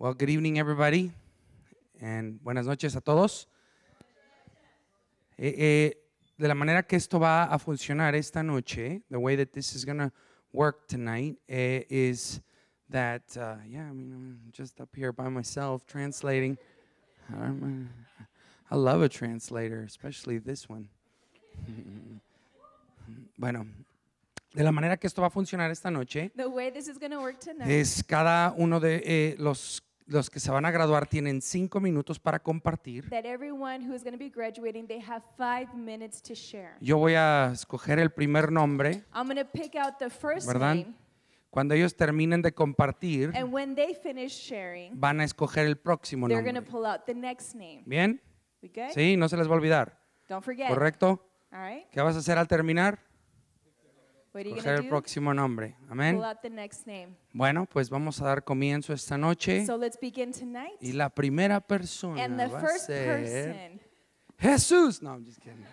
Well, good evening, everybody, and buenas noches a todos. Eh, eh, de la manera que esto va a funcionar esta noche, the way that this is going to work tonight eh, is that, uh, yeah, I mean, I'm just up here by myself translating. I love a translator, especially this one. bueno, de la manera que esto va a funcionar esta noche tonight, es cada uno de eh, los los que se van a graduar tienen cinco minutos para compartir. Yo voy a escoger el primer nombre. ¿verdad? Cuando ellos terminen de compartir, van a escoger el próximo nombre. ¿Bien? Sí, no se les va a olvidar. ¿Correcto? ¿Qué vas a hacer al terminar? Escoger el próximo nombre. Amén. Bueno, pues vamos a dar comienzo esta noche. y la primera persona va a ser Jesús. No, I'm just kidding.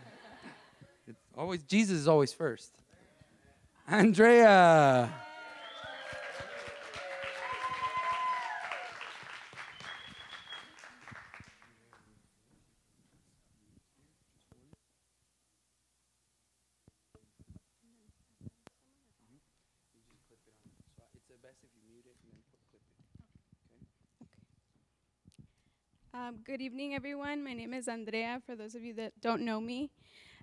It's always, Jesus is always first. Andrea. Um, good evening, everyone. My name is Andrea, for those of you that don't know me.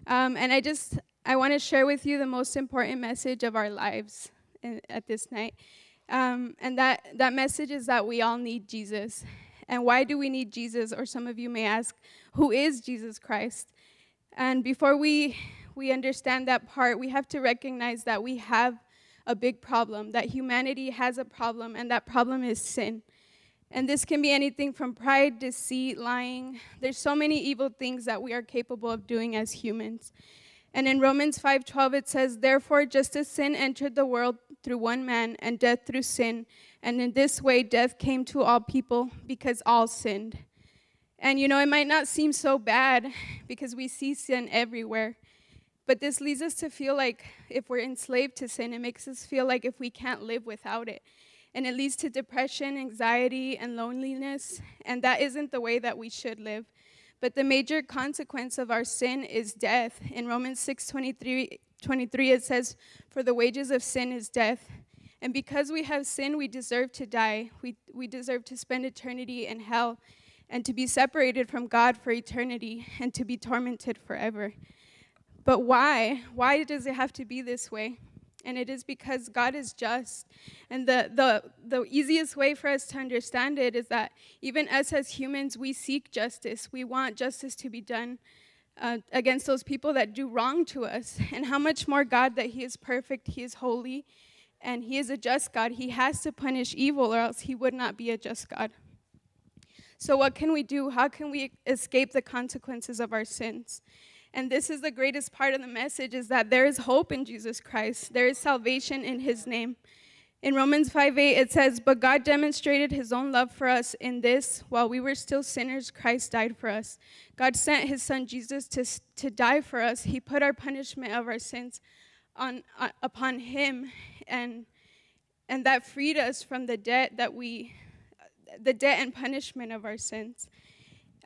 Um, and I just, I want to share with you the most important message of our lives in, uh, at this night. Um, and that, that message is that we all need Jesus. And why do we need Jesus? Or some of you may ask, who is Jesus Christ? And before we, we understand that part, we have to recognize that we have a big problem, that humanity has a problem, and that problem is sin. And this can be anything from pride, deceit, lying. There's so many evil things that we are capable of doing as humans. And in Romans 5:12 it says, "Therefore just as sin entered the world through one man and death through sin, and in this way death came to all people because all sinned." And you know, it might not seem so bad because we see sin everywhere. But this leads us to feel like if we're enslaved to sin, it makes us feel like if we can't live without it and it leads to depression, anxiety, and loneliness, and that isn't the way that we should live. But the major consequence of our sin is death. In Romans 6 23, 23, it says, For the wages of sin is death. And because we have sin, we deserve to die. We, we deserve to spend eternity in hell and to be separated from God for eternity and to be tormented forever. But why? Why does it have to be this way? and it is because God is just. And the, the, the easiest way for us to understand it is that even us as humans, we seek justice. We want justice to be done uh, against those people that do wrong to us. And how much more God that He is perfect, He is holy, and He is a just God. He has to punish evil, or else He would not be a just God. So, what can we do? How can we escape the consequences of our sins? And this is the greatest part of the message is that there is hope in Jesus Christ. There is salvation in his name. In Romans 5:8, it says, But God demonstrated his own love for us in this, while we were still sinners, Christ died for us. God sent his son Jesus to, to die for us. He put our punishment of our sins on, uh, upon him, and, and that freed us from the debt that we, the debt and punishment of our sins.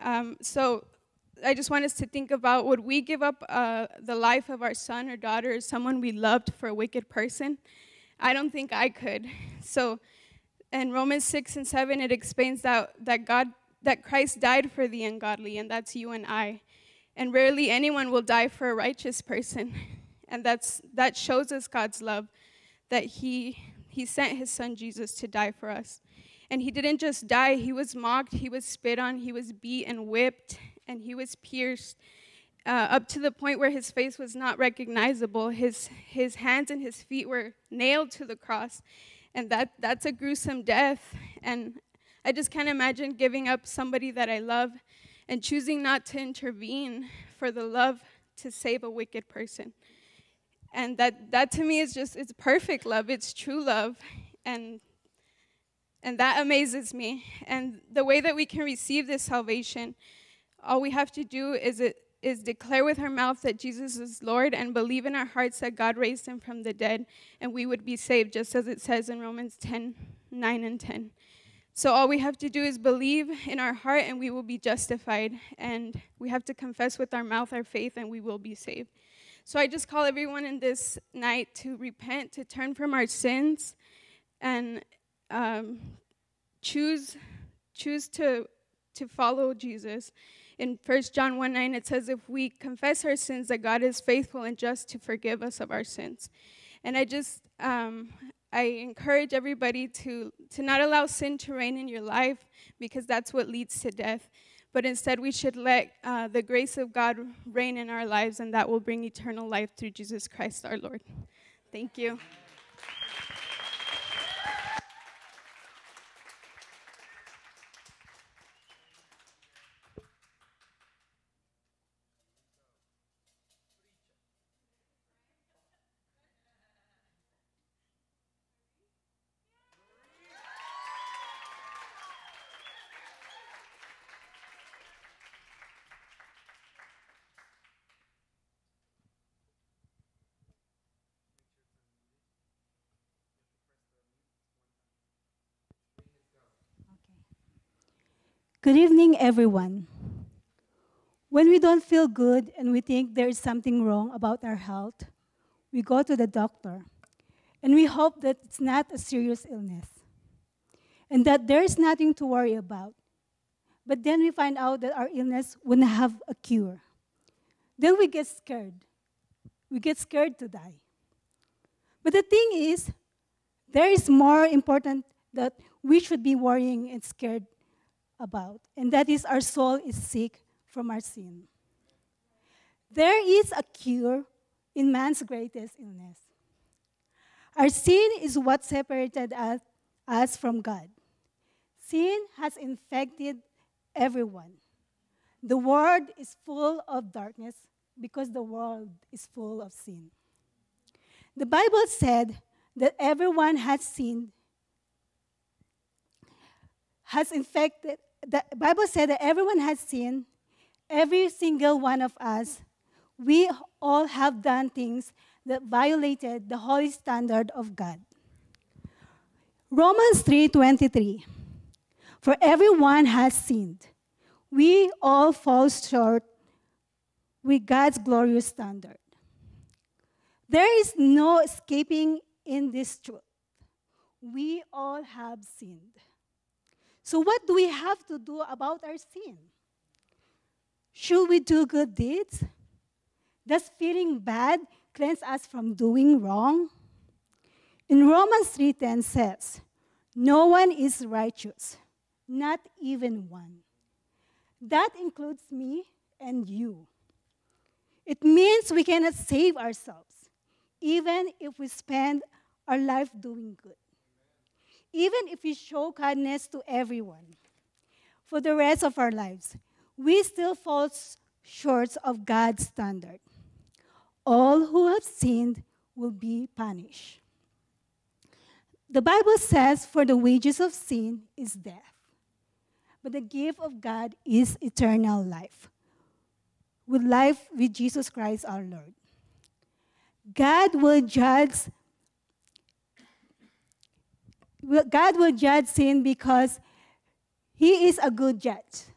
Um, so I just want us to think about would we give up uh, the life of our son or daughter or someone we loved for a wicked person? I don't think I could. So in Romans 6 and 7, it explains that, that God that Christ died for the ungodly, and that's you and I. And rarely anyone will die for a righteous person. And that's that shows us God's love, that He He sent His Son Jesus to die for us. And He didn't just die, He was mocked, He was spit on, He was beat and whipped, and he was pierced uh, up to the point where his face was not recognizable. His, his hands and his feet were nailed to the cross, and that, that's a gruesome death. And I just can't imagine giving up somebody that I love and choosing not to intervene for the love to save a wicked person. And that, that to me is just, it's perfect love, it's true love. And and that amazes me. And the way that we can receive this salvation all we have to do is it is declare with our mouth that Jesus is Lord and believe in our hearts that God raised him from the dead and we would be saved, just as it says in Romans 10 9 and 10. So all we have to do is believe in our heart and we will be justified. And we have to confess with our mouth our faith and we will be saved. So I just call everyone in this night to repent, to turn from our sins, and um, choose choose to to follow Jesus in 1 John 1 9, it says, If we confess our sins, that God is faithful and just to forgive us of our sins. And I just, um, I encourage everybody to, to not allow sin to reign in your life because that's what leads to death. But instead, we should let uh, the grace of God reign in our lives, and that will bring eternal life through Jesus Christ our Lord. Thank you. Good evening, everyone. When we don't feel good and we think there is something wrong about our health, we go to the doctor and we hope that it's not a serious illness and that there is nothing to worry about. But then we find out that our illness wouldn't have a cure. Then we get scared. We get scared to die. But the thing is, there is more important that we should be worrying and scared about, and that is our soul is sick from our sin. There is a cure in man's greatest illness. Our sin is what separated us, us from God. Sin has infected everyone. The world is full of darkness because the world is full of sin. The Bible said that everyone has sinned, has infected the Bible said that everyone has sinned, every single one of us. We all have done things that violated the holy standard of God. Romans 3:23 For everyone has sinned. We all fall short with God's glorious standard. There is no escaping in this truth. We all have sinned. So, what do we have to do about our sin? Should we do good deeds? Does feeling bad cleanse us from doing wrong? In Romans 3:10 says, "No one is righteous, not even one." That includes me and you. It means we cannot save ourselves, even if we spend our life doing good even if we show kindness to everyone for the rest of our lives, we still fall short of God's standard. All who have sinned will be punished. The Bible says, For the wages of sin is death, but the gift of God is eternal life, with life with Jesus Christ our Lord. God will judge God will judge sin because He is a good judge.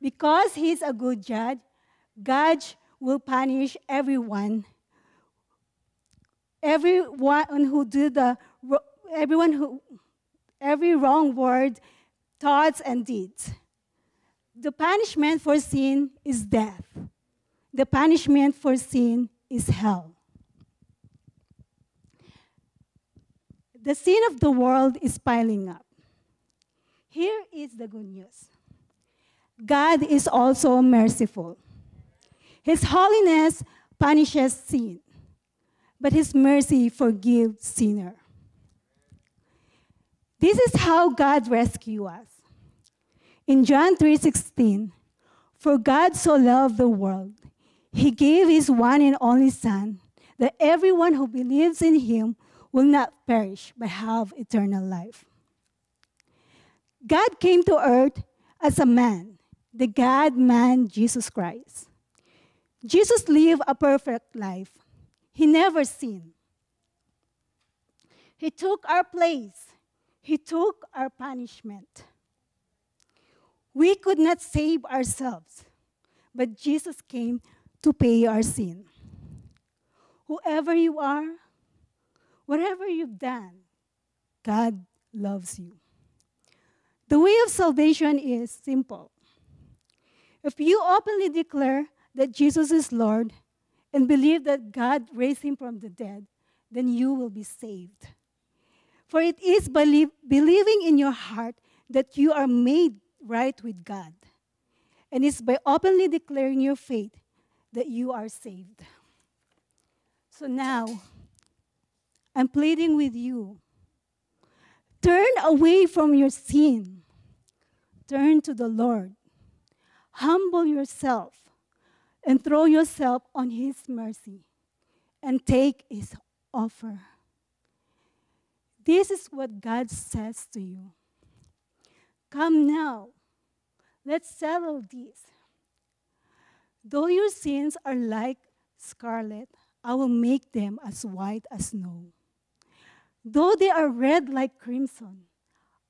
Because He's a good judge, God will punish everyone. Everyone who did the everyone who every wrong word, thoughts and deeds. The punishment for sin is death. The punishment for sin is hell. The sin of the world is piling up. Here is the good news God is also merciful. His holiness punishes sin, but his mercy forgives sinner. This is how God rescues us. In John 3:16, for God so loved the world, he gave his one and only son that everyone who believes in him will not perish but have eternal life. God came to earth as a man, the God man Jesus Christ. Jesus lived a perfect life. He never sinned. He took our place, He took our punishment. We could not save ourselves, but Jesus came to pay our sin. Whoever you are, Whatever you've done, God loves you. The way of salvation is simple. If you openly declare that Jesus is Lord and believe that God raised him from the dead, then you will be saved. For it is believing in your heart that you are made right with God. And it's by openly declaring your faith that you are saved. So now, I'm pleading with you. Turn away from your sin. Turn to the Lord. Humble yourself and throw yourself on His mercy and take His offer. This is what God says to you. Come now, let's settle this. Though your sins are like scarlet, I will make them as white as snow. Though they are red like crimson,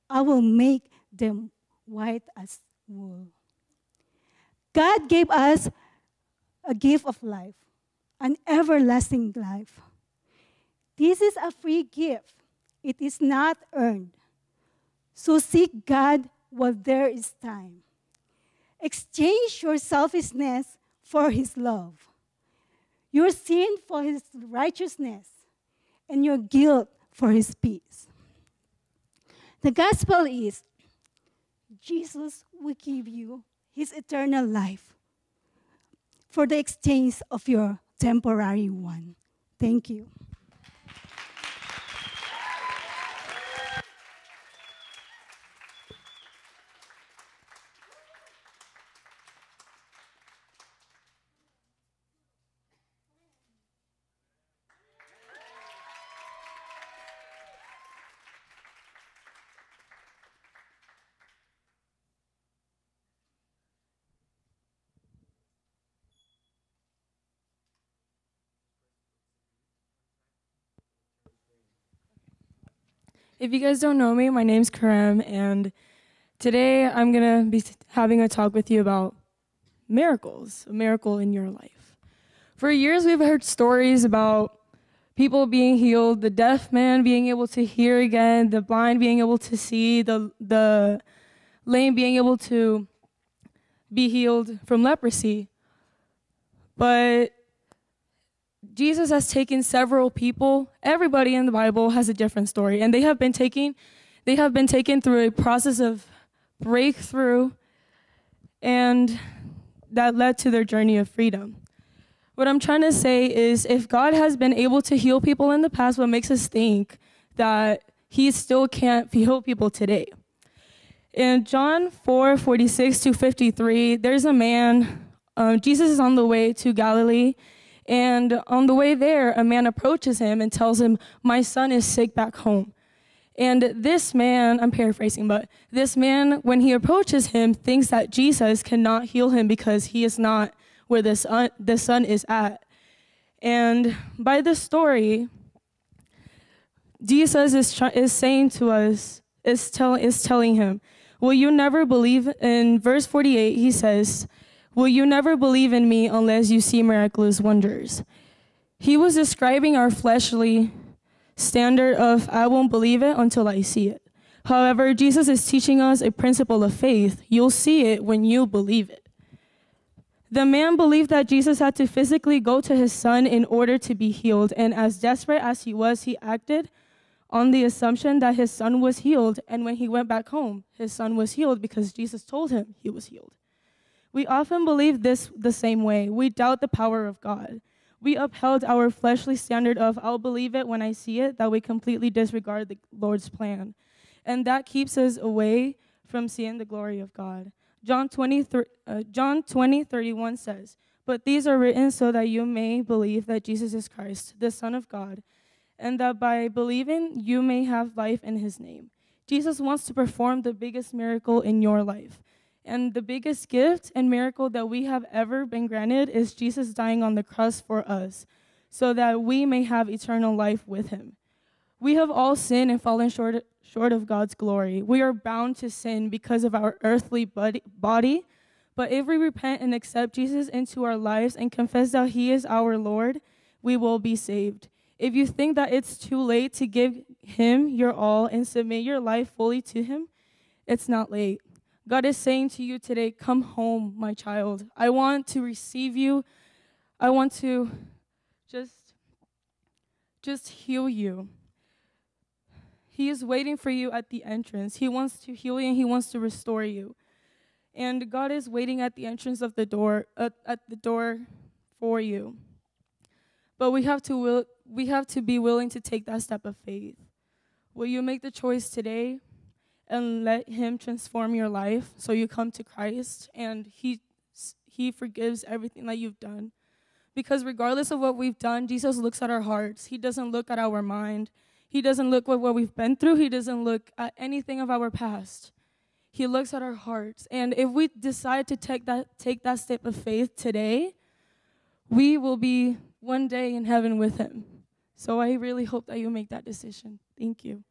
I will make them white as wool. God gave us a gift of life, an everlasting life. This is a free gift, it is not earned. So seek God while there is time. Exchange your selfishness for His love, your sin for His righteousness, and your guilt for his peace. The gospel is Jesus, will give you his eternal life for the exchange of your temporary one. Thank you. If you guys don't know me, my name's Kareem, and today I'm going to be having a talk with you about miracles, a miracle in your life. For years, we've heard stories about people being healed, the deaf man being able to hear again, the blind being able to see, the, the lame being able to be healed from leprosy. But Jesus has taken several people. Everybody in the Bible has a different story, and they have been taken, they have been taken through a process of breakthrough, and that led to their journey of freedom. What I'm trying to say is, if God has been able to heal people in the past, what makes us think that He still can't heal people today? In John 4 46 to 53, there's a man. Um, Jesus is on the way to Galilee and on the way there, a man approaches him and tells him, My son is sick back home. And this man, I'm paraphrasing, but this man, when he approaches him, thinks that Jesus cannot heal him because he is not where this son, the son is at. And by this story, Jesus is, is saying to us, is, tell- is telling him, Will you never believe? In verse 48, he says, Will you never believe in me unless you see miraculous wonders? He was describing our fleshly standard of, I won't believe it until I see it. However, Jesus is teaching us a principle of faith. You'll see it when you believe it. The man believed that Jesus had to physically go to his son in order to be healed, and as desperate as he was, he acted on the assumption that his son was healed. And when he went back home, his son was healed because Jesus told him he was healed. We often believe this the same way. We doubt the power of God. We upheld our fleshly standard of, I'll believe it when I see it, that we completely disregard the Lord's plan. And that keeps us away from seeing the glory of God. John 20, uh, John 20 31 says, But these are written so that you may believe that Jesus is Christ, the Son of God, and that by believing you may have life in his name. Jesus wants to perform the biggest miracle in your life. And the biggest gift and miracle that we have ever been granted is Jesus dying on the cross for us so that we may have eternal life with him. We have all sinned and fallen short, short of God's glory. We are bound to sin because of our earthly body. But if we repent and accept Jesus into our lives and confess that he is our Lord, we will be saved. If you think that it's too late to give him your all and submit your life fully to him, it's not late. God is saying to you today, Come home, my child. I want to receive you. I want to just, just heal you. He is waiting for you at the entrance. He wants to heal you and he wants to restore you. And God is waiting at the entrance of the door at, at the door for you. But we have to will, we have to be willing to take that step of faith. Will you make the choice today? and let him transform your life so you come to Christ and he he forgives everything that you've done. Because regardless of what we've done, Jesus looks at our hearts. He doesn't look at our mind. He doesn't look at what we've been through. He doesn't look at anything of our past. He looks at our hearts. And if we decide to take that take that step of faith today, we will be one day in heaven with him. So I really hope that you make that decision. Thank you.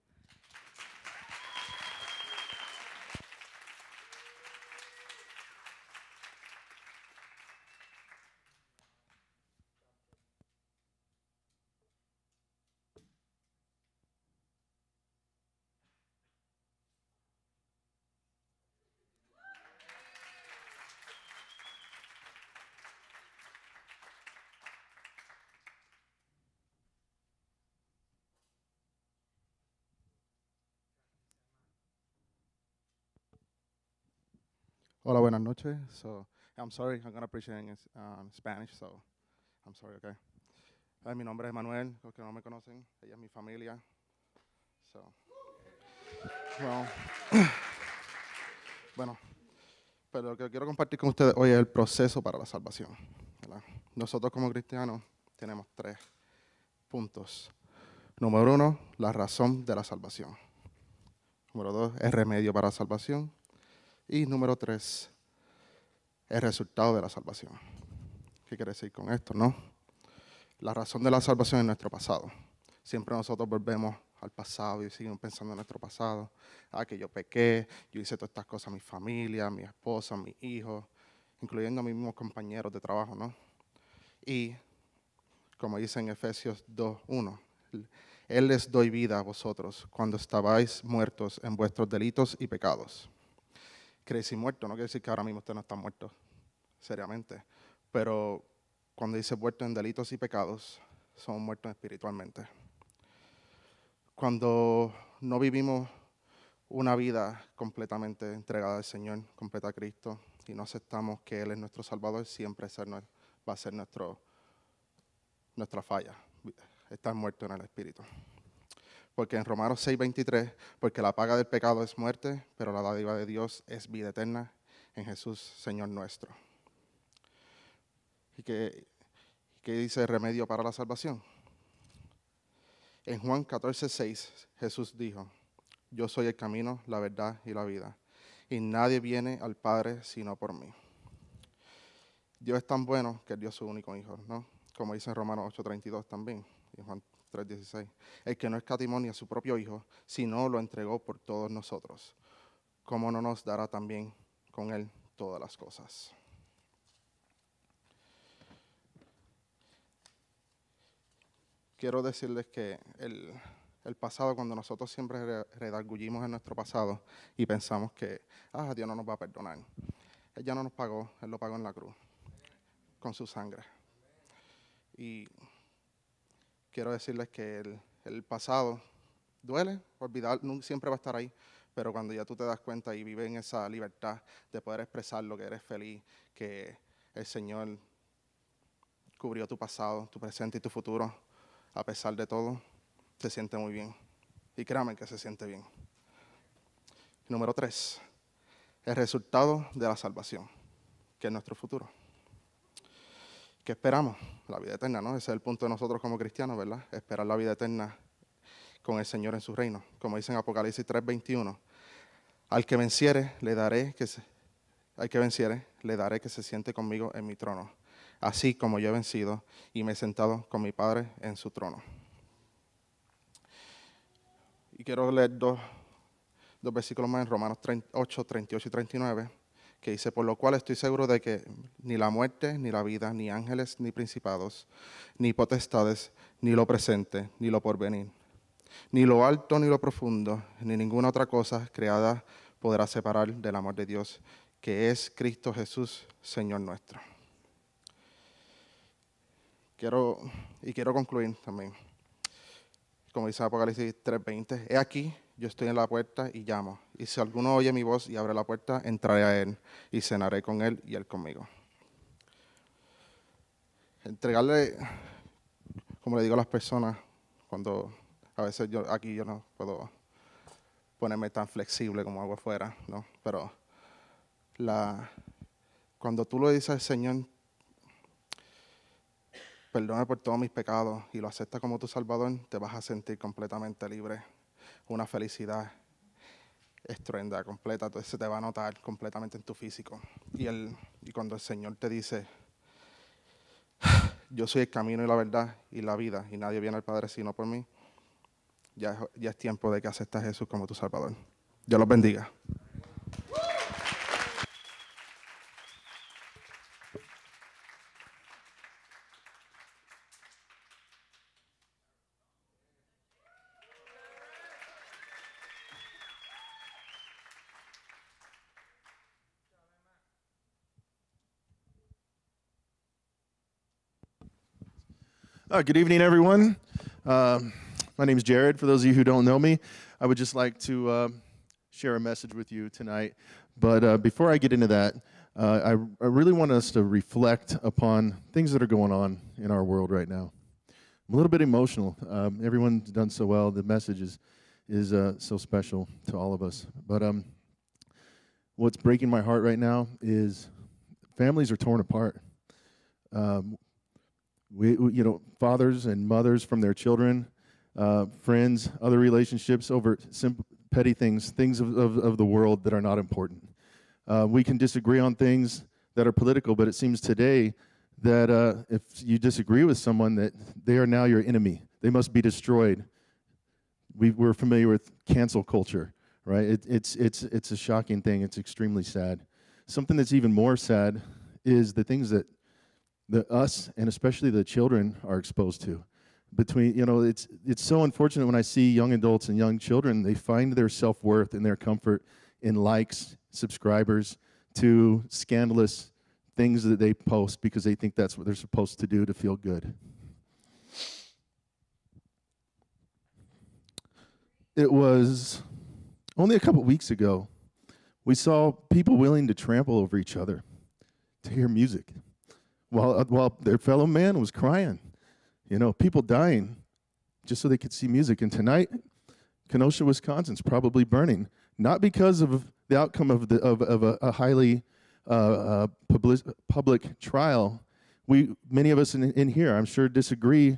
Hola, buenas noches. So, I'm sorry, I'm going to um, Spanish, so I'm sorry, okay? mi nombre es Manuel, los que no me conocen, ella es mi familia. So, bueno, pero lo que quiero compartir con ustedes hoy es el proceso para la salvación. Nosotros como cristianos tenemos tres puntos. Número uno, la razón de la salvación. Número dos, el remedio para la salvación. Y número tres, el resultado de la salvación. ¿Qué quiere decir con esto? No. La razón de la salvación es nuestro pasado. Siempre nosotros volvemos al pasado y seguimos pensando en nuestro pasado. Ah, que yo pequé, yo hice todas estas cosas a mi familia, a mi esposa, a mis hijos, incluyendo a mis mismos compañeros de trabajo, ¿no? Y, como dice en Efesios 2.1, Él les doy vida a vosotros cuando estabais muertos en vuestros delitos y pecados crazy muerto, no quiere decir que ahora mismo usted no está muerto, seriamente. Pero cuando dice muerto en delitos y pecados, somos muertos espiritualmente. Cuando no vivimos una vida completamente entregada al Señor, completa a Cristo, y no aceptamos que Él es nuestro Salvador, siempre va a ser nuestro, nuestra falla, estar muerto en el Espíritu porque en Romanos 6:23, porque la paga del pecado es muerte, pero la dádiva de Dios es vida eterna en Jesús, Señor nuestro. ¿Y qué, qué dice remedio para la salvación? En Juan 14:6 Jesús dijo, yo soy el camino, la verdad y la vida, y nadie viene al Padre sino por mí. Dios es tan bueno que dio su único hijo, ¿no? Como dice en Romanos 8:32 también, y Juan 3:16, el que no escatimó ni a su propio Hijo, sino lo entregó por todos nosotros, ¿cómo no nos dará también con Él todas las cosas? Quiero decirles que el, el pasado, cuando nosotros siempre redargullimos en nuestro pasado y pensamos que, ah, Dios no nos va a perdonar. Él ya no nos pagó, Él lo pagó en la cruz, con su sangre. Y quiero decirles que el, pasado duele, olvidar siempre va a estar ahí, pero cuando ya tú te das cuenta y vives en esa libertad de poder expresar lo que eres feliz, que el Señor cubrió tu pasado, tu presente y tu futuro, a pesar de todo, te siente muy bien. Y créanme que se siente bien. Número tres, el resultado de la salvación, que es nuestro futuro. ¿Qué esperamos? La vida eterna, ¿no? Ese es el punto de nosotros como cristianos, ¿verdad? Esperar la vida eterna con el Señor en su reino. Como dice en Apocalipsis 3:21, al que venciere le daré que se, al que venciere le daré que se siente conmigo en mi trono, así como yo he vencido y me he sentado con mi Padre en su trono. Y quiero leer dos, dos versículos más en Romanos 8, 38 y 39 que dice, por lo cual estoy seguro de que ni la muerte, ni la vida, ni ángeles, ni principados, ni potestades, ni lo presente, ni lo porvenir, ni lo alto, ni lo profundo, ni ninguna otra cosa creada podrá separar del amor de Dios, que es Cristo Jesús, Señor nuestro. Quiero, y quiero concluir también, como dice Apocalipsis 3:20, he aquí yo estoy en la puerta y llamo. Y si alguno oye mi voz y abre la puerta, entraré a él y cenaré con él y él conmigo. Entregarle, como le digo a las personas, cuando a veces yo aquí yo no puedo ponerme tan flexible como hago afuera, ¿no? Pero cuando tú le dices al Señor, perdona por todos mis pecados y lo aceptas como tu Salvador, te vas a sentir completamente libre una felicidad estruenda, completa, entonces se te va a notar completamente en tu físico. Y, el, y cuando el Señor te dice, yo soy el camino y la verdad y la vida, y nadie viene al Padre sino por mí, ya, ya es tiempo de que aceptes a Jesús como tu Salvador. Dios los bendiga. Uh, good evening, everyone. Uh, my name is Jared. For those of you who don't know me, I would just like to uh, share a message with you tonight. But uh, before I get into that, uh, I, I, really want us to reflect upon things that are going on in our world right now. I'm a little bit emotional. Um, everyone's done so well. The message is, is uh, so special to all of us. But um, what's breaking my heart right now is families are torn apart. Um, we, you know, fathers and mothers from their children, uh, friends, other relationships over simple, petty things, things of, of, of, the world that are not important. Uh, we can disagree on things that are political, but it seems today that uh, if you disagree with someone, that they are now your enemy. They must be destroyed. We, we're familiar with cancel culture, right? It, it's, it's, it's a shocking thing. It's extremely sad. Something that's even more sad is the things that the us and especially the children are exposed to between you know it's it's so unfortunate when i see young adults and young children they find their self-worth and their comfort in likes subscribers to scandalous things that they post because they think that's what they're supposed to do to feel good it was only a couple weeks ago we saw people willing to trample over each other to hear music while, uh, while their fellow man was crying. You know, people dying just so they could see music. And tonight, Kenosha, Wisconsin's probably burning, not because of the outcome of, the, of, of a, a highly uh, uh, public, public trial. We, many of us in, in here, I'm sure, disagree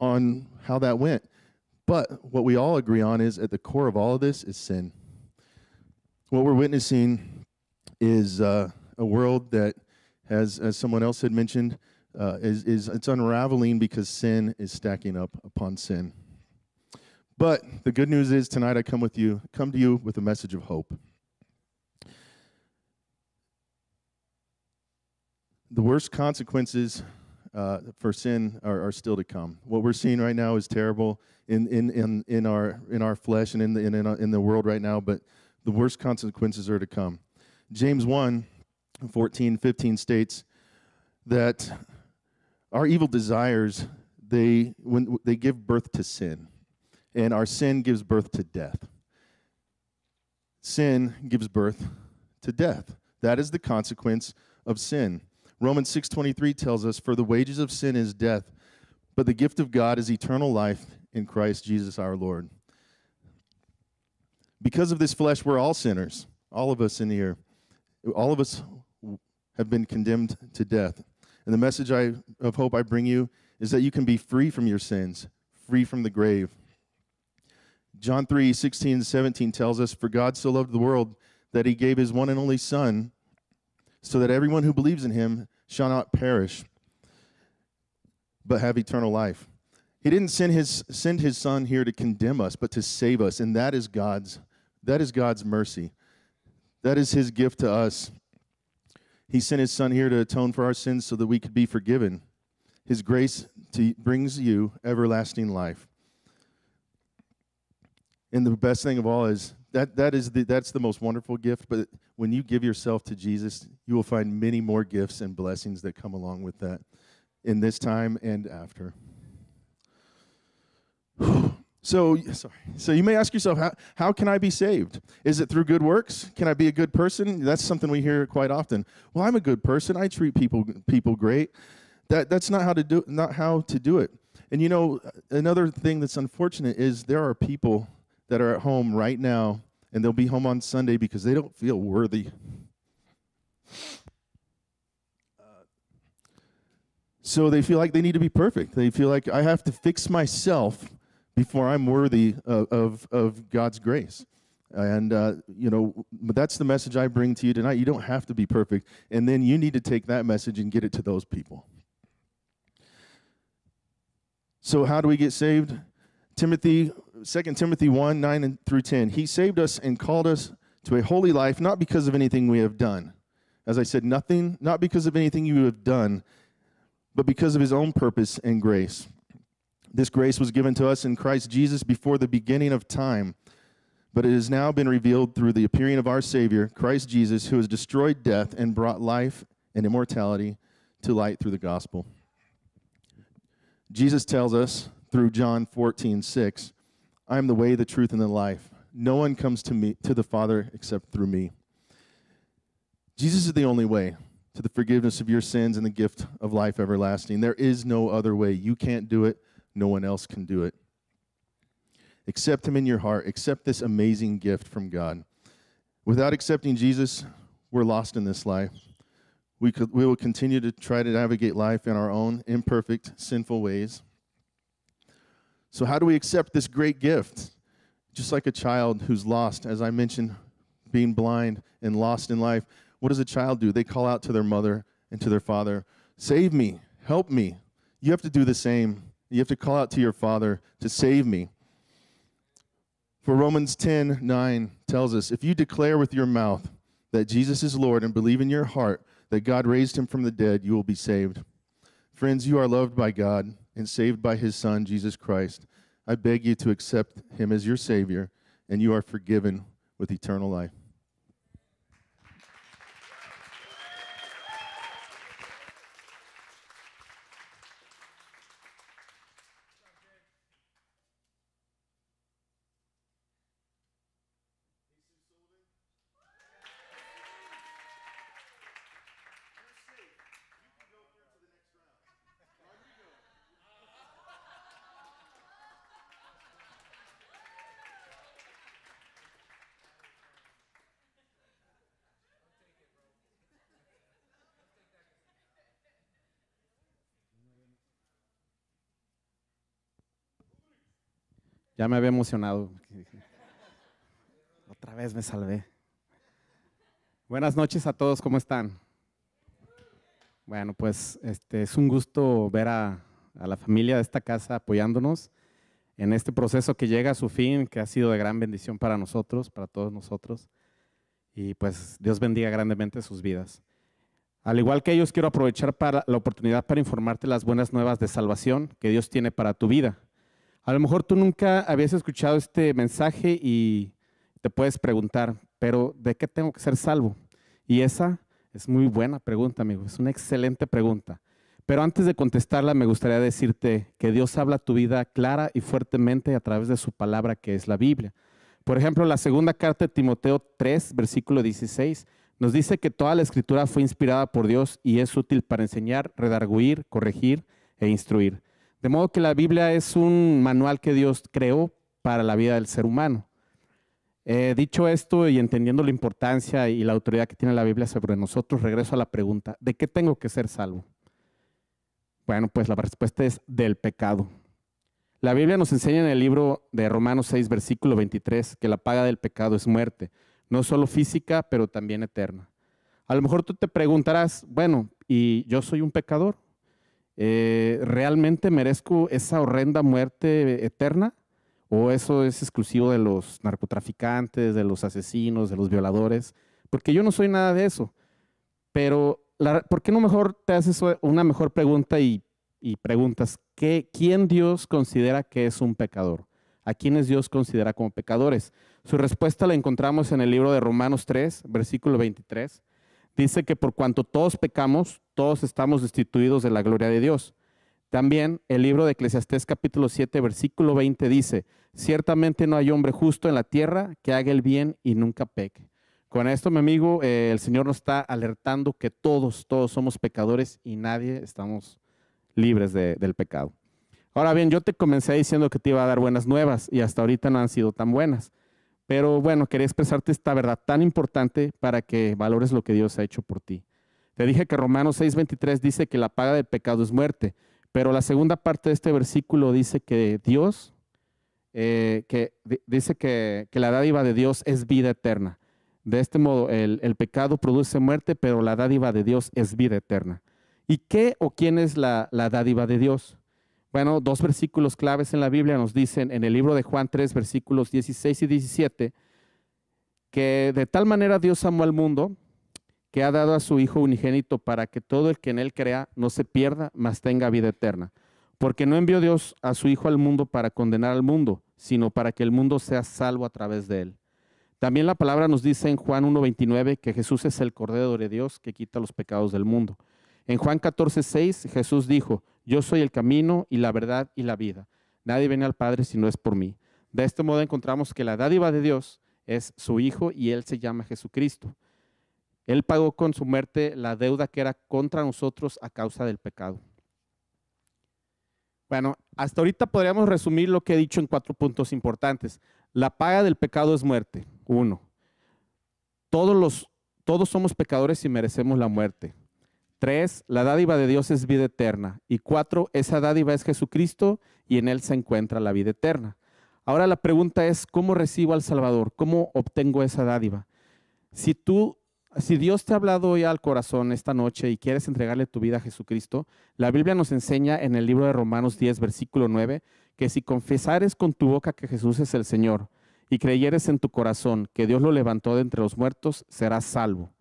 on how that went. But what we all agree on is at the core of all of this is sin. What we're witnessing is uh, a world that as, as someone else had mentioned, uh, is, is it's unraveling because sin is stacking up upon sin. But the good news is tonight I come with you, come to you with a message of hope. The worst consequences uh, for sin are, are, still to come. What we're seeing right now is terrible in, in, in, in, our, in our flesh and in the, in, in, in the world right now, but the worst consequences are to come. James 1 14, 15 states that our evil desires, they, when, they give birth to sin, and our sin gives birth to death. Sin gives birth to death. That is the consequence of sin. Romans 6:23 tells us, "For the wages of sin is death, but the gift of God is eternal life in Christ Jesus our Lord." Because of this flesh, we're all sinners, all of us in here. All of us have been condemned to death. And the message I, of hope I bring you is that you can be free from your sins, free from the grave. John 3 16 and 17 tells us, For God so loved the world that he gave his one and only Son, so that everyone who believes in him shall not perish, but have eternal life. He didn't send his, send his Son here to condemn us, but to save us. And that is God's, that is God's mercy. That is his gift to us. He sent his son here to atone for our sins so that we could be forgiven. His grace to, brings you everlasting life. And the best thing of all is that, that is the, that's the most wonderful gift. But when you give yourself to Jesus, you will find many more gifts and blessings that come along with that in this time and after. So, sorry. so you may ask yourself, how, how can I be saved? Is it through good works? Can I be a good person? That's something we hear quite often. Well, I'm a good person. I treat people people great. That that's not how to do not how to do it. And you know, another thing that's unfortunate is there are people that are at home right now, and they'll be home on Sunday because they don't feel worthy. So they feel like they need to be perfect. They feel like I have to fix myself before I'm worthy of, of, of God's grace. And, uh, you know, that's the message I bring to you tonight. You don't have to be perfect. And then you need to take that message and get it to those people. So, how do we get saved? Timothy, 2 Timothy 1 9 through 10. He saved us and called us to a holy life, not because of anything we have done. As I said, nothing, not because of anything you have done, but because of his own purpose and grace. This grace was given to us in Christ Jesus before the beginning of time, but it has now been revealed through the appearing of our Savior, Christ Jesus, who has destroyed death and brought life and immortality to light through the gospel. Jesus tells us through John 14, 6, I am the way, the truth, and the life. No one comes to me to the Father except through me. Jesus is the only way to the forgiveness of your sins and the gift of life everlasting. There is no other way. You can't do it. No one else can do it. Accept Him in your heart. Accept this amazing gift from God. Without accepting Jesus, we're lost in this life. We, could, we will continue to try to navigate life in our own imperfect, sinful ways. So, how do we accept this great gift? Just like a child who's lost, as I mentioned, being blind and lost in life, what does a child do? They call out to their mother and to their father, Save me, help me. You have to do the same. You have to call out to your Father to save me. For Romans 10 9 tells us if you declare with your mouth that Jesus is Lord and believe in your heart that God raised him from the dead, you will be saved. Friends, you are loved by God and saved by his Son, Jesus Christ. I beg you to accept him as your Savior, and you are forgiven with eternal life. Ya me había emocionado. Otra vez me salvé. Buenas noches a todos, ¿cómo están? Bueno, pues este, es un gusto ver a, a la familia de esta casa apoyándonos en este proceso que llega a su fin, que ha sido de gran bendición para nosotros, para todos nosotros. Y pues Dios bendiga grandemente sus vidas. Al igual que ellos, quiero aprovechar para la oportunidad para informarte las buenas nuevas de salvación que Dios tiene para tu vida. A lo mejor tú nunca habías escuchado este mensaje y te puedes preguntar, pero ¿de qué tengo que ser salvo? Y esa es muy buena pregunta, amigo, es una excelente pregunta. Pero antes de contestarla, me gustaría decirte que Dios habla tu vida clara y fuertemente a través de su palabra que es la Biblia. Por ejemplo, la segunda carta de Timoteo 3, versículo 16, nos dice que toda la escritura fue inspirada por Dios y es útil para enseñar, redarguir, corregir e instruir de modo que la Biblia es un manual que Dios creó para la vida del ser humano. Eh, dicho esto y entendiendo la importancia y la autoridad que tiene la Biblia sobre nosotros, regreso a la pregunta, ¿de qué tengo que ser salvo? Bueno, pues la respuesta es del pecado. La Biblia nos enseña en el libro de Romanos 6, versículo 23, que la paga del pecado es muerte, no solo física, pero también eterna. A lo mejor tú te preguntarás, bueno, ¿y yo soy un pecador? Eh, ¿realmente merezco esa horrenda muerte eterna? ¿O eso es exclusivo de los narcotraficantes, de los asesinos, de los violadores? Porque yo no soy nada de eso. Pero, ¿por qué no mejor te haces una mejor pregunta y, preguntas, ¿qué, ¿quién Dios considera que es un pecador? ¿A quiénes Dios considera como pecadores? Su respuesta la encontramos en el libro de Romanos 3, versículo 23 dice que por cuanto todos pecamos, todos estamos destituidos de la gloria de Dios. También el libro de Eclesiastés capítulo 7, versículo 20 dice, ciertamente no hay hombre justo en la tierra que haga el bien y nunca peque. Con esto, mi amigo, eh, el Señor nos está alertando que todos, todos somos pecadores y nadie estamos libres del pecado. Ahora bien, yo te comencé diciendo que te iba a dar buenas nuevas y hasta ahorita no han sido tan buenas. Pero bueno, quería expresarte esta verdad tan importante para que valores lo que Dios ha hecho por ti. Te dije que Romanos 6:23 dice que la paga del pecado es muerte, pero la segunda parte de este versículo dice que Dios, eh, que dice que, la dádiva de Dios es vida eterna. De este modo, el, pecado produce muerte, pero la dádiva de Dios es vida eterna. ¿Y qué o quién es la, la dádiva de Dios? Bueno, dos versículos claves en la Biblia nos dicen en el libro de Juan 3, versículos 16 y 17, que de tal manera Dios amó al mundo que ha dado a su Hijo unigénito para que todo el que en él crea no se pierda, mas tenga vida eterna. Porque no envió Dios a su Hijo al mundo para condenar al mundo, sino para que el mundo sea salvo a través de él. También la palabra nos dice en Juan 1.29 que Jesús es el Cordero de Dios que quita los pecados del mundo. En Juan 14.6 Jesús dijo, yo soy el camino y la verdad y la vida. Nadie viene al Padre si no es por mí. De este modo encontramos que la dádiva de Dios es su Hijo y Él se llama Jesucristo. Él pagó con su muerte la deuda que era contra nosotros a causa del pecado. Bueno, hasta ahorita podríamos resumir lo que he dicho en cuatro puntos importantes. La paga del pecado es muerte, uno. Todos, los, todos somos pecadores y merecemos la muerte. Tres, la dádiva de Dios es vida eterna. Y cuatro, esa dádiva es Jesucristo y en Él se encuentra la vida eterna. Ahora la pregunta es, ¿cómo recibo al Salvador? ¿Cómo obtengo esa dádiva? Si tú, si Dios te ha hablado hoy al corazón esta noche y quieres entregarle tu vida a Jesucristo, la Biblia nos enseña en el libro de Romanos 10, versículo 9, que si confesares con tu boca que Jesús es el Señor y creyeres en tu corazón que Dios lo levantó de entre los muertos, serás salvo.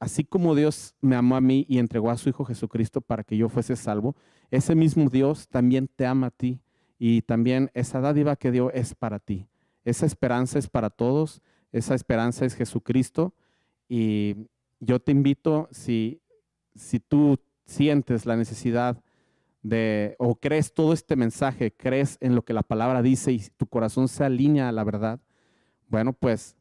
Así como Dios me amó a mí y entregó a su Hijo Jesucristo para que yo fuese salvo, ese mismo Dios también te ama a ti y también esa dádiva que dio es para ti. Esa esperanza es para todos, esa esperanza es Jesucristo y yo te invito, si, si tú sientes la necesidad de, o crees todo este mensaje, crees en lo que la palabra dice y tu corazón se alinea a la verdad, bueno, pues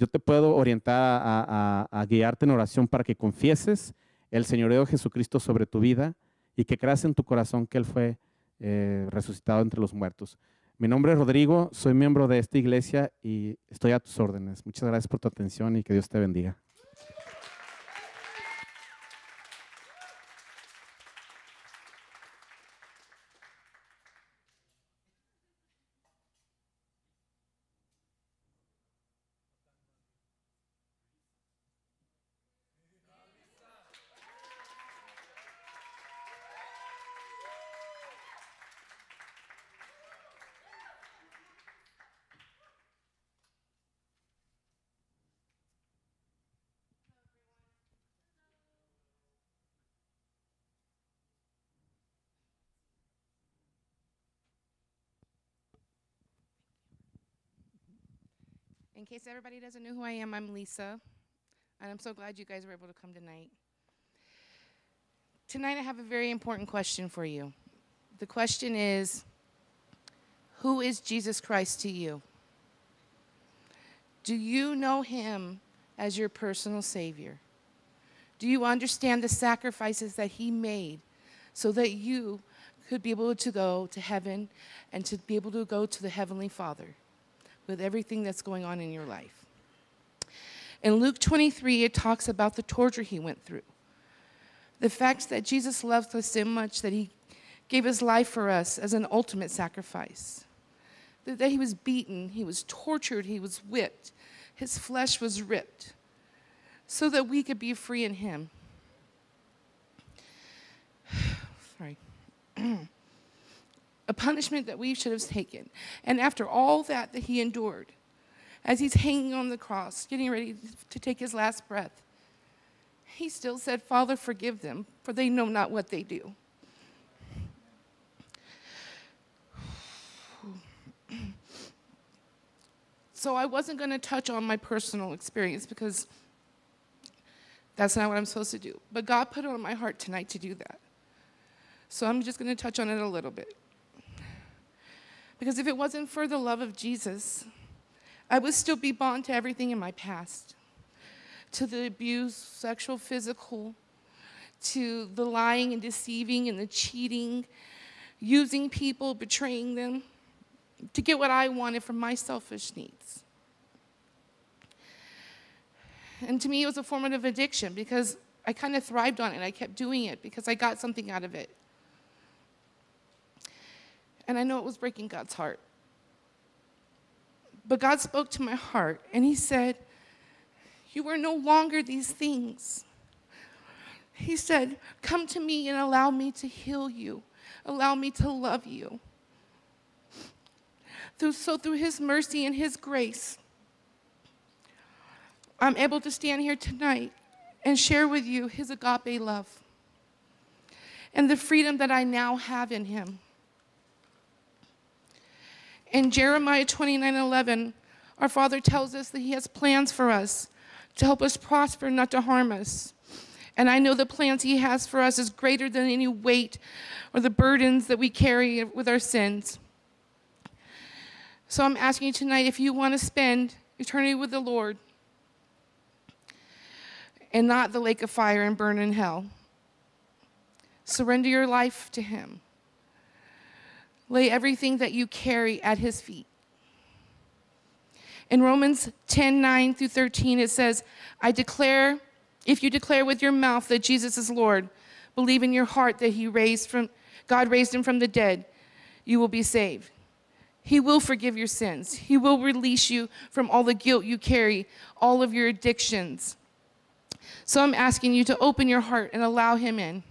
yo te puedo orientar a, guiarte en oración para que confieses el Señorío Jesucristo sobre tu vida y que creas en tu corazón que Él fue eh, resucitado entre los muertos. Mi nombre es Rodrigo, soy miembro de esta iglesia y estoy a tus órdenes. Muchas gracias por tu atención y que Dios te bendiga. In case everybody doesn't know who I am, I'm Lisa, and I'm so glad you guys were able to come tonight. Tonight, I have a very important question for you. The question is Who is Jesus Christ to you? Do you know him as your personal Savior? Do you understand the sacrifices that he made so that you could be able to go to heaven and to be able to go to the Heavenly Father? with everything that's going on in your life. In Luke 23, it talks about the torture he went through. The fact that Jesus loved us so much that he gave his life for us as an ultimate sacrifice. That he was beaten, he was tortured, he was whipped, his flesh was ripped, so that we could be free in him. Sorry. a punishment that we should have taken. And after all that that he endured, as he's hanging on the cross, getting ready to take his last breath, he still said, Father, forgive them, for they know not what they do. So I wasn't going to touch on my personal experience because that's not what I'm supposed to do. But God put it on my heart tonight to do that. So I'm just going to touch on it a little bit. Because if it wasn't for the love of Jesus, I would still be bound to everything in my past to the abuse, sexual, physical, to the lying and deceiving and the cheating, using people, betraying them to get what I wanted for my selfish needs. And to me, it was a form of addiction because I kind of thrived on it. I kept doing it because I got something out of it and I know it was breaking God's heart. But God spoke to my heart, and He said, You are no longer these things. He said, Come to me and allow me to heal you, allow me to love you. so, through His mercy and His grace, I'm able to stand here tonight and share with you His agape love and the freedom that I now have in Him. In Jeremiah 29 11, our Father tells us that He has plans for us to help us prosper, not to harm us. And I know the plans He has for us is greater than any weight or the burdens that we carry with our sins. So I'm asking you tonight if you want to spend eternity with the Lord and not the lake of fire and burn in hell, surrender your life to Him. Lay everything that you carry at his feet. In Romans 10 9 through 13, it says, I declare, if you declare with your mouth that Jesus is Lord, believe in your heart that he raised from, God raised him from the dead, you will be saved. He will forgive your sins. He will release you from all the guilt you carry, all of your addictions. So I'm asking you to open your heart and allow him in.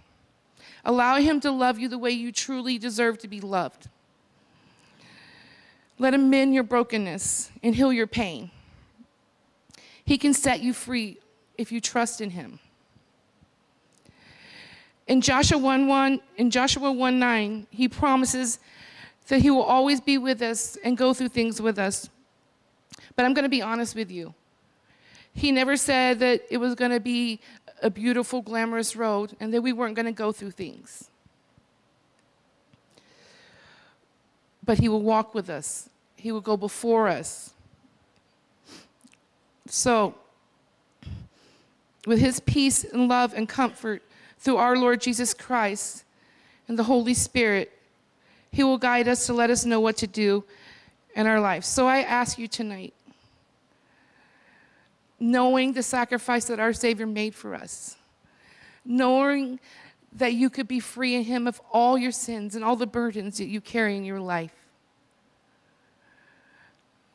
Allow Him to love you the way you truly deserve to be loved. Let Him mend your brokenness and heal your pain. He can set you free if you trust in Him. In Joshua 1, 1, in Joshua 1 9, he promises that he will always be with us and go through things with us. But I'm going to be honest with you. He never said that it was going to be a beautiful, glamorous road and that we weren't going to go through things. But He will walk with us, He will go before us. So, with His peace and love and comfort through our Lord Jesus Christ and the Holy Spirit, He will guide us to let us know what to do in our life. So I ask you tonight knowing the sacrifice that our Savior made for us, knowing that you could be free in Him of all your sins and all the burdens that you carry in your life.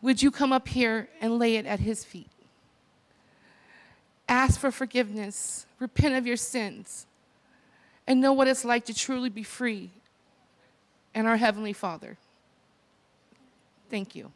Would you come up here and lay it at His feet? Ask for forgiveness, repent of your sins, and know what it's like to truly be free and our Heavenly Father. Thank you.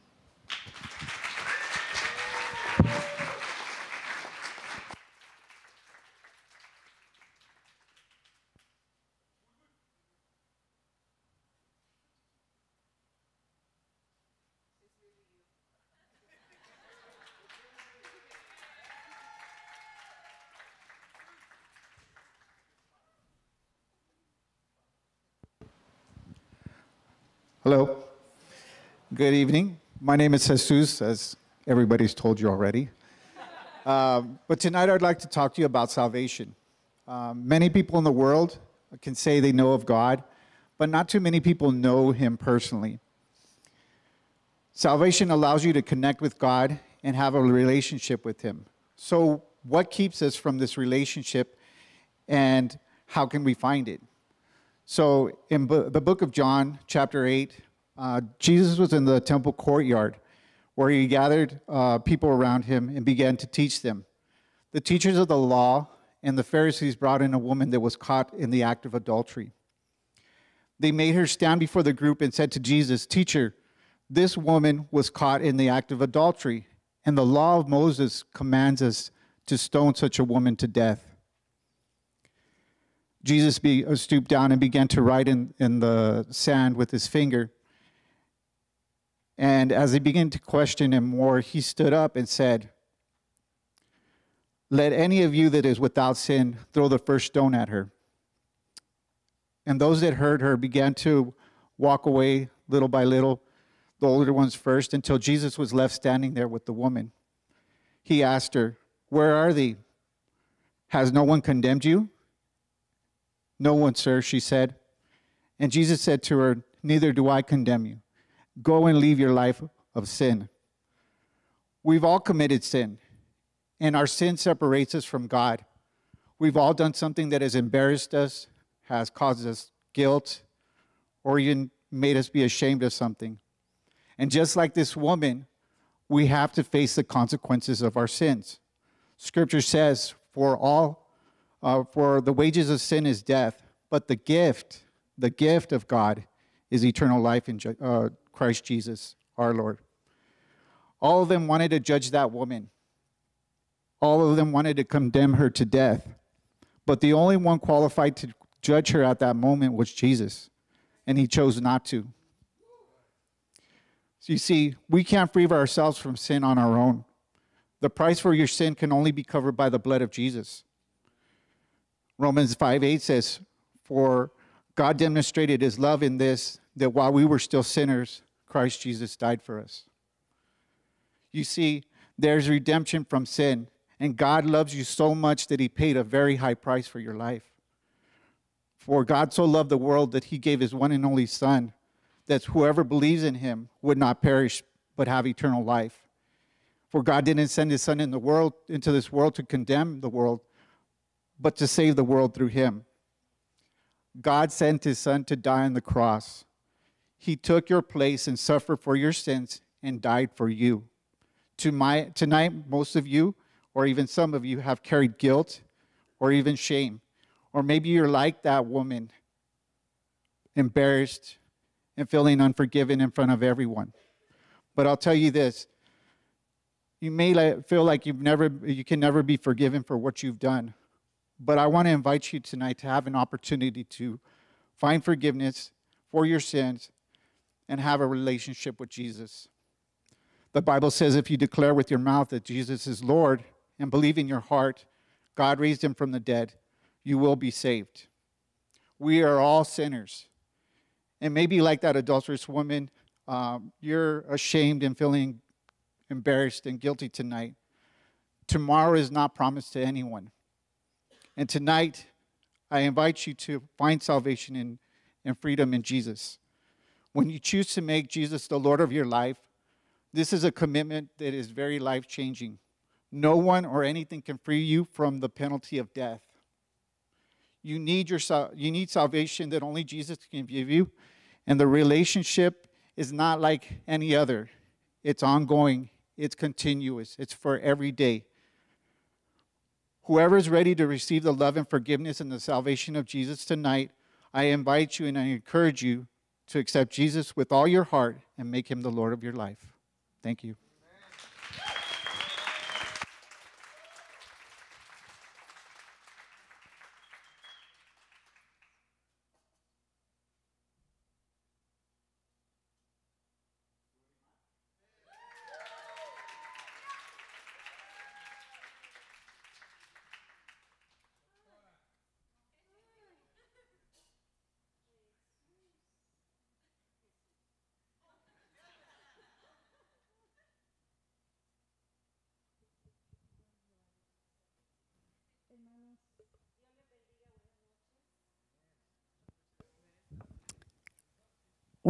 Hello. Good evening. My name is Jesus, as everybody's told you already. Um, but tonight I'd like to talk to you about salvation. Um, many people in the world can say they know of God, but not too many people know Him personally. Salvation allows you to connect with God and have a relationship with Him. So, what keeps us from this relationship, and how can we find it? So, in the book of John, chapter 8, uh, Jesus was in the temple courtyard where he gathered uh, people around him and began to teach them. The teachers of the law and the Pharisees brought in a woman that was caught in the act of adultery. They made her stand before the group and said to Jesus, Teacher, this woman was caught in the act of adultery, and the law of Moses commands us to stone such a woman to death. Jesus be, uh, stooped down and began to write in, in the sand with his finger. And as they began to question him more, he stood up and said, Let any of you that is without sin throw the first stone at her. And those that heard her began to walk away little by little, the older ones first, until Jesus was left standing there with the woman. He asked her, Where are thee? Has no one condemned you? No one, sir, she said. And Jesus said to her, Neither do I condemn you. Go and leave your life of sin. We've all committed sin, and our sin separates us from God. We've all done something that has embarrassed us, has caused us guilt, or even made us be ashamed of something. And just like this woman, we have to face the consequences of our sins. Scripture says, For all uh, for the wages of sin is death, but the gift, the gift of God is eternal life in uh, Christ Jesus our Lord. All of them wanted to judge that woman. All of them wanted to condemn her to death. But the only one qualified to judge her at that moment was Jesus, and he chose not to. So you see, we can't free ourselves from sin on our own. The price for your sin can only be covered by the blood of Jesus. Romans 5 8 says, For God demonstrated his love in this, that while we were still sinners, Christ Jesus died for us. You see, there's redemption from sin, and God loves you so much that he paid a very high price for your life. For God so loved the world that he gave his one and only Son, that whoever believes in him would not perish but have eternal life. For God didn't send his Son in the world, into this world to condemn the world, but to save the world through him. God sent his son to die on the cross. He took your place and suffered for your sins and died for you. To my, tonight, most of you, or even some of you, have carried guilt or even shame. Or maybe you're like that woman, embarrassed and feeling unforgiven in front of everyone. But I'll tell you this you may feel like you've never, you can never be forgiven for what you've done. But I want to invite you tonight to have an opportunity to find forgiveness for your sins and have a relationship with Jesus. The Bible says if you declare with your mouth that Jesus is Lord and believe in your heart God raised him from the dead, you will be saved. We are all sinners. And maybe like that adulterous woman, um, you're ashamed and feeling embarrassed and guilty tonight. Tomorrow is not promised to anyone. And tonight, I invite you to find salvation and, and freedom in Jesus. When you choose to make Jesus the Lord of your life, this is a commitment that is very life changing. No one or anything can free you from the penalty of death. You need, your, you need salvation that only Jesus can give you, and the relationship is not like any other. It's ongoing, it's continuous, it's for every day. Whoever is ready to receive the love and forgiveness and the salvation of Jesus tonight, I invite you and I encourage you to accept Jesus with all your heart and make him the Lord of your life. Thank you.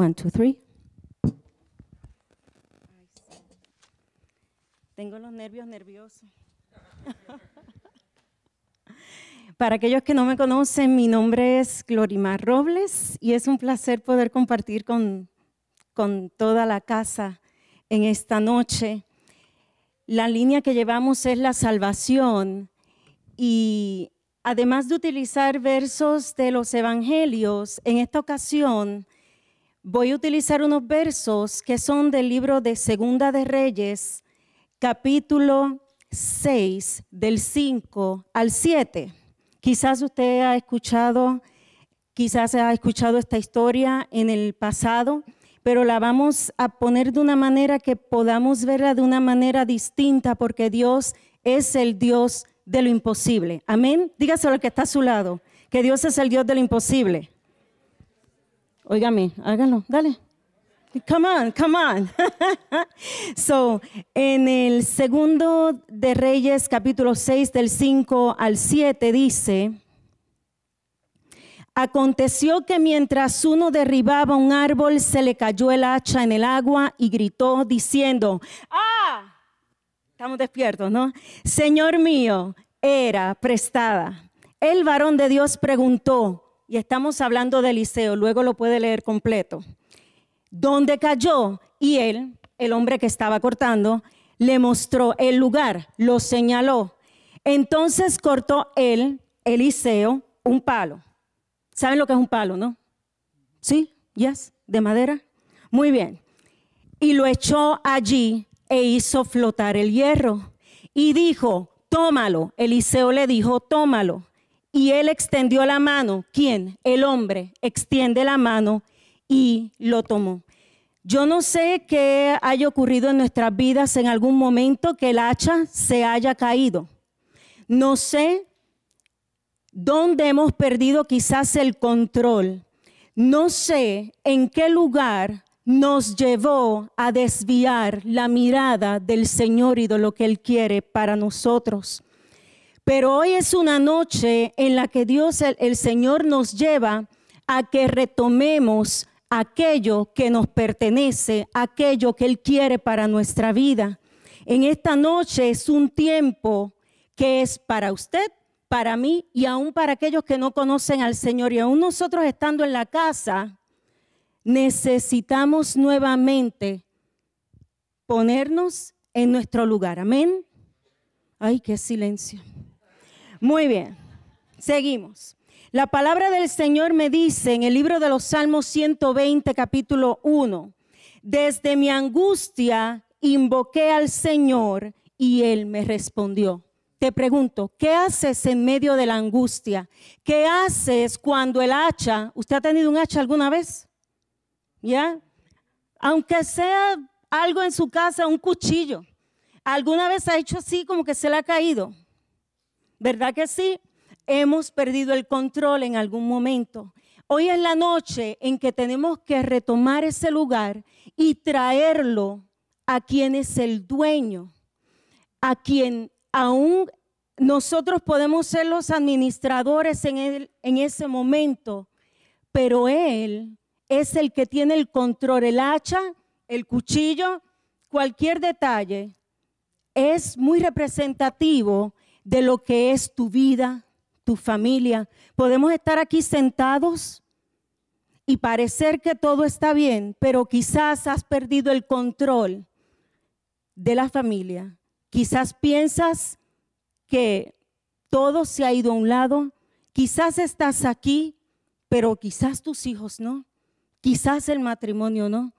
One, two, three. Tengo los nervios nerviosos. Para aquellos que no me conocen, mi nombre es Glorimar Robles y es un placer poder compartir con, con toda la casa en esta noche. La línea que llevamos es la salvación y además de utilizar versos de los evangelios, en esta ocasión Voy a utilizar unos versos que son del libro de Segunda de Reyes, capítulo 6, del 5 al 7. Quizás usted ha escuchado, quizás ha escuchado esta historia en el pasado, pero la vamos a poner de una manera que podamos verla de una manera distinta, porque Dios es el Dios de lo imposible. Amén. Dígaselo lo que está a su lado, que Dios es el Dios de lo imposible. Óigame, hágalo, dale. Come on, come on. so, en el segundo de Reyes, capítulo 6, del 5 al 7, dice: Aconteció que mientras uno derribaba un árbol, se le cayó el hacha en el agua y gritó diciendo: ¡Ah! Estamos despiertos, ¿no? Señor mío, era prestada. El varón de Dios preguntó: y estamos hablando de Eliseo, luego lo puede leer completo, donde cayó y él, el hombre que estaba cortando, le mostró el lugar, lo señaló. Entonces cortó él, Eliseo, un palo. ¿Saben lo que es un palo, no? ¿Sí? ¿Yes? ¿De madera? Muy bien. Y lo echó allí e hizo flotar el hierro. Y dijo, tómalo. Eliseo le dijo, tómalo. Y él extendió la mano. ¿Quién? El hombre extiende la mano y lo tomó. Yo no sé qué haya ocurrido en nuestras vidas en algún momento que el hacha se haya caído. No sé dónde hemos perdido quizás el control. No sé en qué lugar nos llevó a desviar la mirada del Señor y de lo que Él quiere para nosotros. Pero hoy es una noche en la que Dios, el, Señor, nos lleva a que retomemos aquello que nos pertenece, aquello que Él quiere para nuestra vida. En esta noche es un tiempo que es para usted, para mí y aún para aquellos que no conocen al Señor. Y aún nosotros estando en la casa, necesitamos nuevamente ponernos en nuestro lugar. Amén. Ay, qué silencio. Muy bien, seguimos. La palabra del Señor me dice en el libro de los Salmos 120, capítulo 1, desde mi angustia invoqué al Señor y Él me respondió. Te pregunto, ¿qué haces en medio de la angustia? ¿Qué haces cuando el hacha, usted ha tenido un hacha alguna vez? ¿Ya? Aunque sea algo en su casa, un cuchillo. ¿Alguna vez ha hecho así como que se le ha caído? ¿Verdad que sí? Hemos perdido el control en algún momento. Hoy es la noche en que tenemos que retomar ese lugar y traerlo a quien es el dueño, a quien aún nosotros podemos ser los administradores en, ese momento, pero Él es el que tiene el control, el hacha, el cuchillo, cualquier detalle. Es muy representativo de lo que es tu vida, tu familia. Podemos estar aquí sentados y parecer que todo está bien, pero quizás has perdido el control de la familia. Quizás piensas que todo se ha ido a un lado. Quizás estás aquí, pero quizás tus hijos no. Quizás el matrimonio no.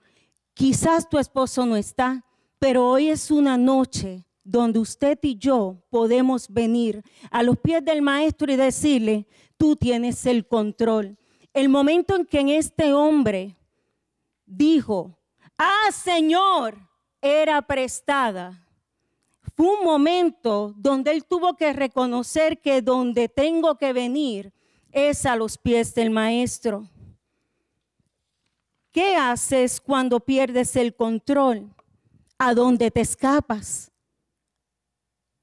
Quizás tu esposo no está, pero hoy es una noche donde usted y yo podemos venir a los pies del maestro y decirle, tú tienes el control. El momento en que este hombre dijo, ah Señor, era prestada, fue un momento donde él tuvo que reconocer que donde tengo que venir es a los pies del maestro. ¿Qué haces cuando pierdes el control? ¿A dónde te escapas?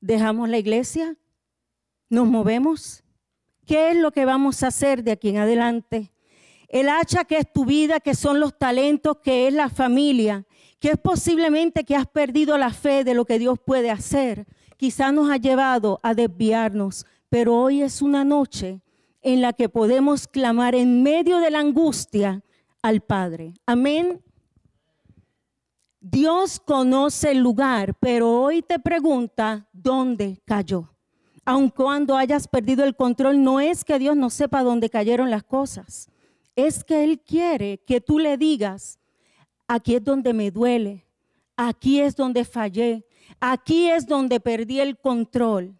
¿Dejamos la iglesia? ¿Nos movemos? ¿Qué es lo que vamos a hacer de aquí en adelante? El hacha que es tu vida, que son los talentos, que es la familia, que es posiblemente que has perdido la fe de lo que Dios puede hacer. quizás nos ha llevado a desviarnos, pero hoy es una noche en la que podemos clamar en medio de la angustia al Padre. Amén. Dios conoce el lugar, pero hoy te pregunta dónde cayó. Aun cuando hayas perdido el control, no es que Dios no sepa dónde cayeron las cosas. Es que Él quiere que tú le digas, aquí es donde me duele, aquí es donde fallé, aquí es donde perdí el control.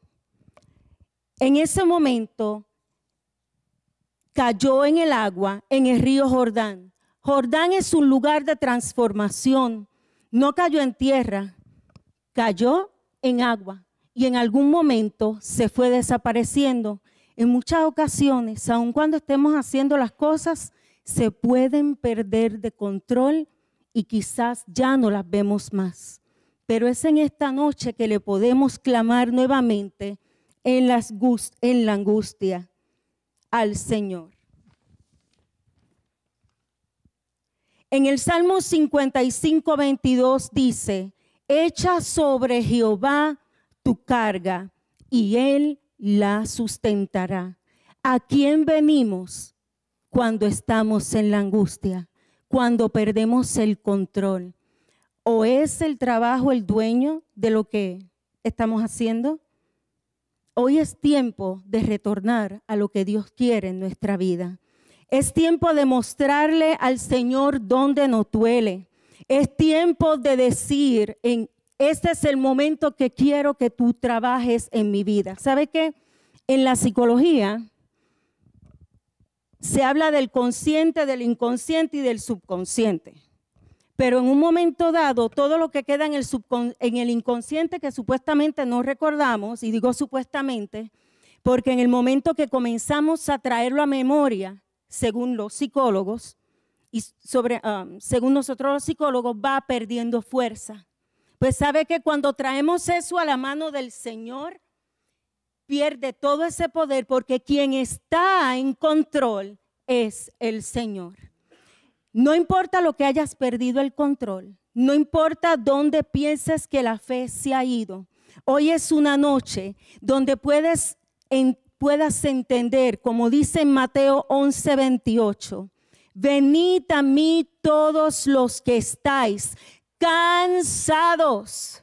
En ese momento cayó en el agua, en el río Jordán. Jordán es un lugar de transformación, no cayó en tierra, cayó en agua y en algún momento se fue desapareciendo. En muchas ocasiones, aun cuando estemos haciendo las cosas, se pueden perder de control y quizás ya no las vemos más. Pero es en esta noche que le podemos clamar nuevamente en, las en la angustia al Señor. En el Salmo 55, 22 dice, echa sobre Jehová tu carga y él la sustentará. ¿A quién venimos cuando estamos en la angustia, cuando perdemos el control? ¿O es el trabajo el dueño de lo que estamos haciendo? Hoy es tiempo de retornar a lo que Dios quiere en nuestra vida. Es tiempo de mostrarle al Señor dónde nos duele. Es tiempo de decir, en, este es el momento que quiero que tú trabajes en mi vida. ¿Sabe qué? En la psicología se habla del consciente, del inconsciente y del subconsciente. Pero en un momento dado, todo lo que queda en el, en el inconsciente que supuestamente no recordamos, y digo supuestamente, porque en el momento que comenzamos a traerlo a memoria, según los psicólogos, y sobre, um, según nosotros los psicólogos, va perdiendo fuerza. Pues sabe que cuando traemos eso a la mano del Señor, pierde todo ese poder porque quien está en control es el Señor. No importa lo que hayas perdido el control, no importa dónde pienses que la fe se ha ido. Hoy es una noche donde puedes entender puedas entender, como dice Mateo 11, 28, venid a mí todos los que estáis cansados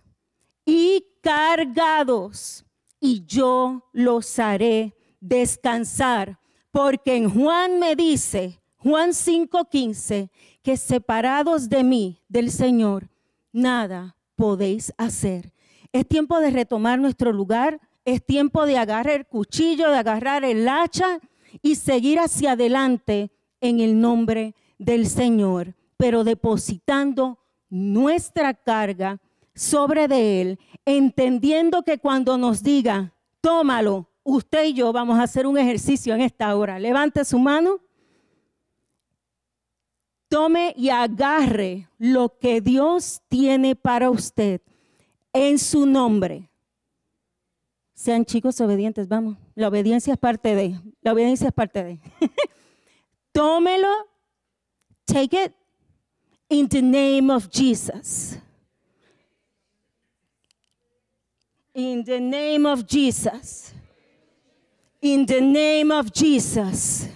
y cargados, y yo los haré descansar, porque en Juan me dice, Juan 5:15, que separados de mí, del Señor, nada podéis hacer. Es tiempo de retomar nuestro lugar es tiempo de agarrar el cuchillo, de agarrar el hacha y seguir hacia adelante en el nombre del Señor, pero depositando nuestra carga sobre de Él, entendiendo que cuando nos diga, tómalo, usted y yo vamos a hacer un ejercicio en esta hora. Levante su mano, tome y agarre lo que Dios tiene para usted en su nombre. Sean chicos obedientes, vamos. La obediencia es parte de, la obediencia es parte de. Tómelo, take it, in the name of Jesus. In the name of Jesus. In the name of Jesus.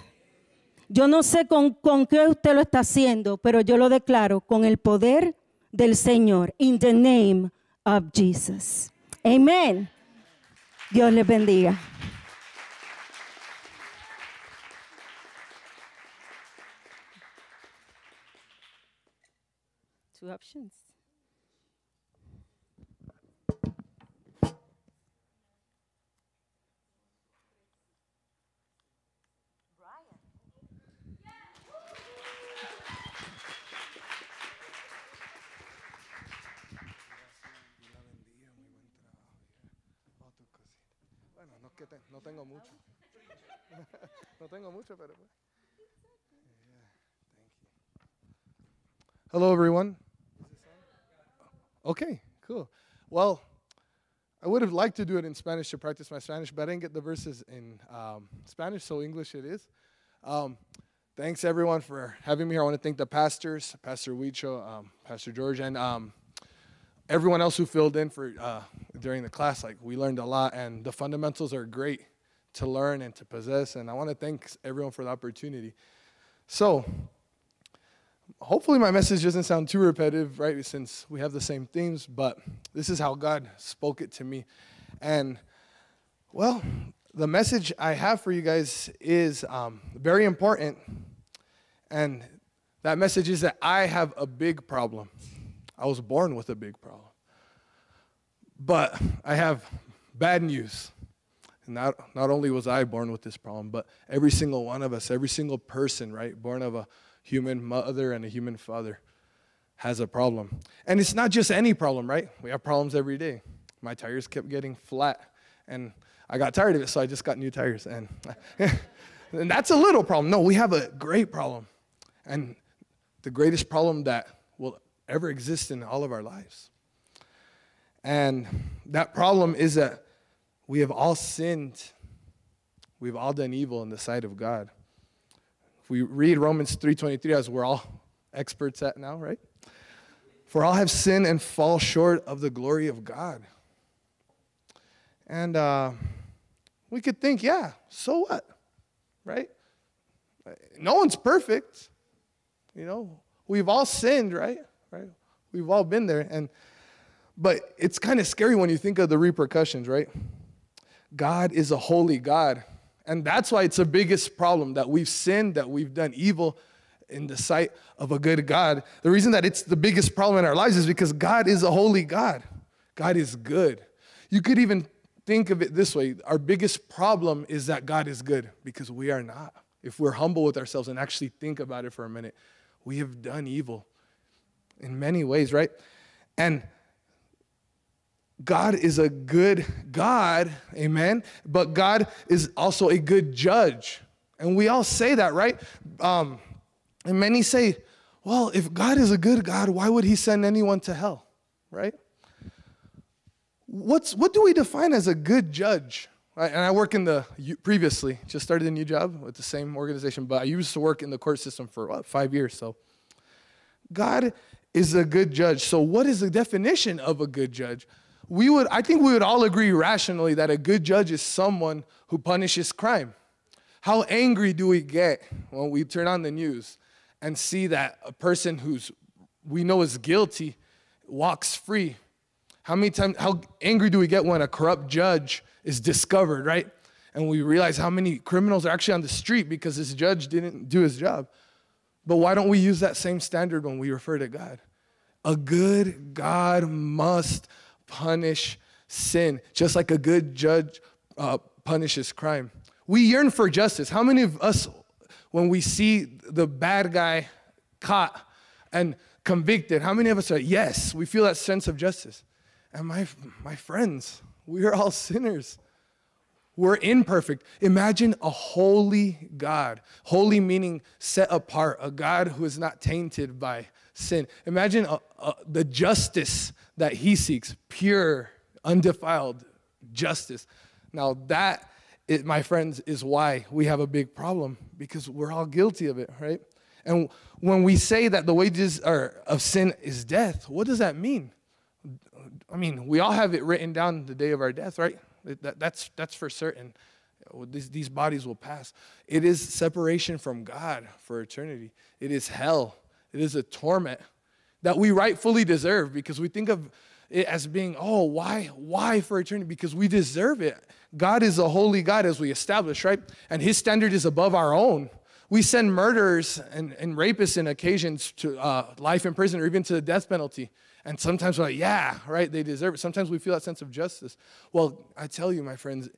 Yo no sé con, con qué usted lo está haciendo, pero yo lo declaro con el poder del Señor. In the name of Jesus. Amen. Dios les bendiga. Two options. no tengo mucho. no tengo mucho, pero pues. Yeah, thank you. Hello, everyone. Okay, cool. Well, I would have liked to do it in Spanish to practice my Spanish, but I didn't get the verses in um, Spanish, so English it is. Um, thanks everyone for having me here. I want to thank the pastors, Pastor Huicho, um, Pastor George, and um, everyone else who filled in for uh, during the class, like we learned a lot, and the fundamentals are great to learn and to possess. And I want to thank everyone for the opportunity. So, hopefully, my message doesn't sound too repetitive, right? Since we have the same themes, but this is how God spoke it to me. And, well, the message I have for you guys is um, very important. And that message is that I have a big problem. I was born with a big problem. But I have bad news. Not, not only was I born with this problem, but every single one of us, every single person, right, born of a human mother and a human father, has a problem. And it's not just any problem, right? We have problems every day. My tires kept getting flat, and I got tired of it, so I just got new tires. And, and that's a little problem. No, we have a great problem. And the greatest problem that will ever exist in all of our lives. And that problem is that we have all sinned. We've all done evil in the sight of God. If we read Romans 3:23 as we're all experts at now, right? For all have sinned and fall short of the glory of God. And uh, we could think, yeah, so what? Right? No one's perfect. You know, we've all sinned, right? right? We've all been there. And but it's kind of scary when you think of the repercussions, right? God is a holy God. And that's why it's the biggest problem that we've sinned, that we've done evil in the sight of a good God. The reason that it's the biggest problem in our lives is because God is a holy God. God is good. You could even think of it this way our biggest problem is that God is good because we are not. If we're humble with ourselves and actually think about it for a minute, we have done evil in many ways, right? And God is a good God, amen, but God is also a good judge. And we all say that, right? Um, and many say, well, if God is a good God, why would he send anyone to hell, right? What's, what do we define as a good judge? Right? And I work in the, previously, just started a new job with the same organization, but I used to work in the court system for what, five years, so. God is a good judge. So, what is the definition of a good judge? We would, I think we would all agree rationally that a good judge is someone who punishes crime. How angry do we get when we turn on the news and see that a person who's we know is guilty walks free? How many times, how angry do we get when a corrupt judge is discovered, right? And we realize how many criminals are actually on the street because this judge didn't do his job. But why don't we use that same standard when we refer to God? A good God must punish sin, just like a good judge uh, punishes crime. We yearn for justice. How many of us, when we see the bad guy caught and convicted, how many of us are, yes, we feel that sense of justice? And my, my friends, we are all sinners. We're imperfect. Imagine a holy God. Holy meaning set apart, a God who is not tainted by sin. Imagine a, uh, a, uh, the justice that he seeks, pure, undefiled justice. Now, that, it, my friends, is why we have a big problem because we're all guilty of it, right? And when we say that the wages are, of sin is death, what does that mean? I mean, we all have it written down the day of our death, right? that, that's, that's for certain. These, these bodies will pass. It is separation from God for eternity. It is hell. It is a torment that we rightfully deserve because we think of it as being, oh, why, why for eternity? Because we deserve it. God is a holy God, as we established, right? And His standard is above our own. We send murderers and, and rapists in occasions to uh, life in prison or even to the death penalty. And sometimes we're like, yeah, right, they deserve it. Sometimes we feel that sense of justice. Well, I tell you, my friends,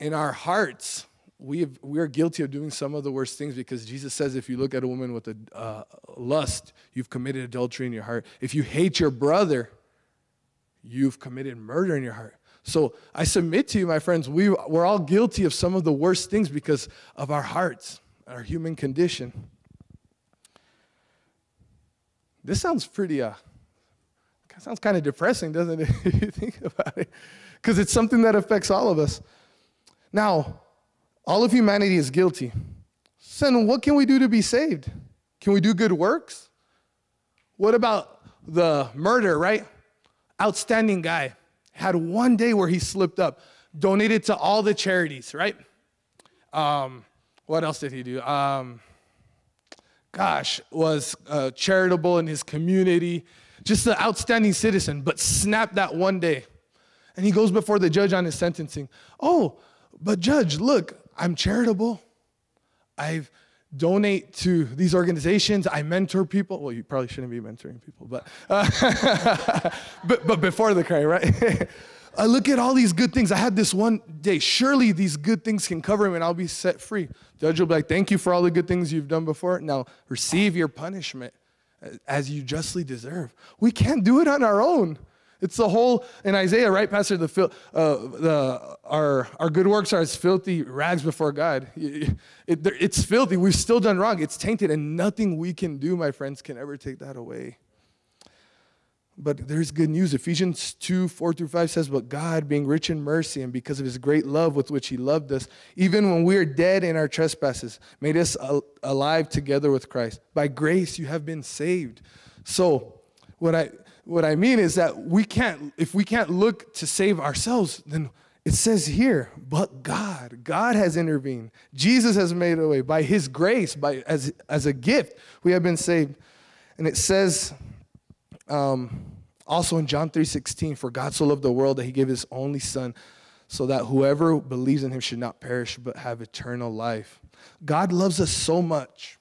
in our hearts, we, we are guilty of doing some of the worst things because Jesus says if you look at a woman with a uh, lust, you've committed adultery in your heart. If you hate your brother, you've committed murder in your heart. So I submit to you, my friends, we, we're all guilty of some of the worst things because of our hearts, our human condition. This sounds pretty. Uh, sounds kind of depressing, doesn't it, if you think about it? Because it's something that affects all of us. Now, all of humanity is guilty. So then what can we do to be saved? Can we do good works? What about the murder, right? Outstanding guy. Had one day where he slipped up, donated to all the charities, right? Um, what else did he do? Um, gosh, was uh, charitable in his community just an outstanding citizen, but snap that one day. And he goes before the judge on his sentencing. Oh, but judge, look, I'm charitable. i donate to these organizations. I mentor people. Well, you probably shouldn't be mentoring people, but uh, but, but before the crime, right? I uh, look at all these good things. I had this one day. Surely these good things can cover me and I'll be set free. The judge will be like, Thank you for all the good things you've done before. Now receive your punishment as you justly deserve. We can't do it on our own. It's the whole in Isaiah, right, Pastor? The, fil- uh, the our our good works are as filthy rags before God. It, it, it's filthy. We've still done wrong. It's tainted, and nothing we can do, my friends, can ever take that away. But there's good news. Ephesians 2 4 through 5 says, But God, being rich in mercy, and because of his great love with which he loved us, even when we are dead in our trespasses, made us alive together with Christ. By grace, you have been saved. So, what I, what I mean is that we can't, if we can't look to save ourselves, then it says here, but God, God has intervened. Jesus has made a way by his grace, by, as, as a gift, we have been saved. And it says, um, also in John 3:16, for God so loved the world that he gave his only son so that whoever believes in him should not perish but have eternal life. God loves us so much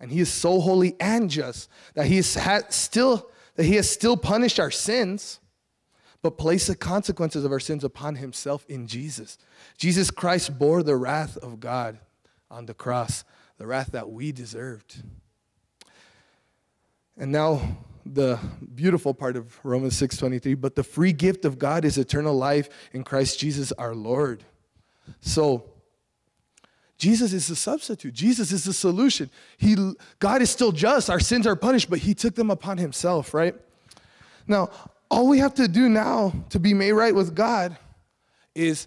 and he is so holy and just that he has still that he has still punished our sins but placed the consequences of our sins upon himself in Jesus. Jesus Christ bore the wrath of God on the cross, the wrath that we deserved. And now the beautiful part of Romans 6:23, but the free gift of God is eternal life in Christ Jesus our Lord. So Jesus is the substitute. Jesus is the solution. He God is still just. Our sins are punished, but he took them upon himself, right? Now, all we have to do now to be made right with God is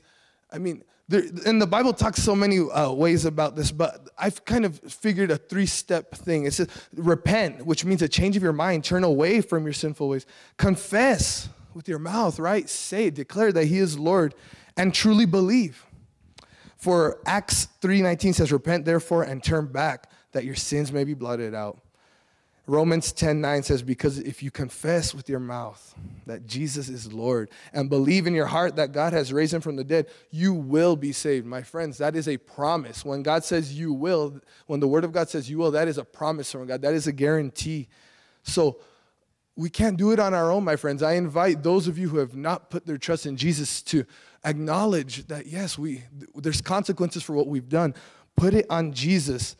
I mean, there, and the Bible talks so many uh, ways about this, but I've kind of figured a three step thing. It says repent, which means a change of your mind, turn away from your sinful ways, confess with your mouth, right? Say, declare that He is Lord, and truly believe. For Acts 3:19 says, Repent therefore and turn back, that your sins may be blotted out. Romans 10 9 says, Because if you confess with your mouth that Jesus is Lord and believe in your heart that God has raised him from the dead, you will be saved. My friends, that is a promise. When God says you will, when the word of God says you will, that is a promise from God. That is a guarantee. So we can't do it on our own, my friends. I invite those of you who have not put their trust in Jesus to acknowledge that, yes, we, there's consequences for what we've done. Put it on Jesus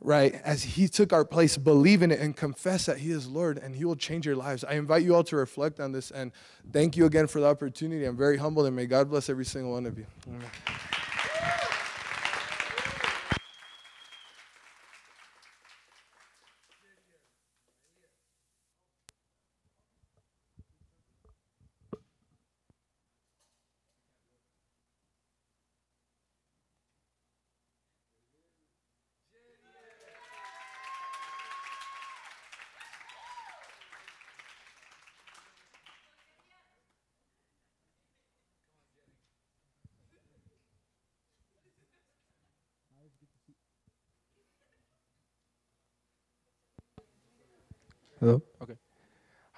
right? As He took our place, believe in it and confess that He is Lord and He will change your lives. I invite you all to reflect on this and thank you again for the opportunity. I'm very humbled and may God bless every single one of you. Amen.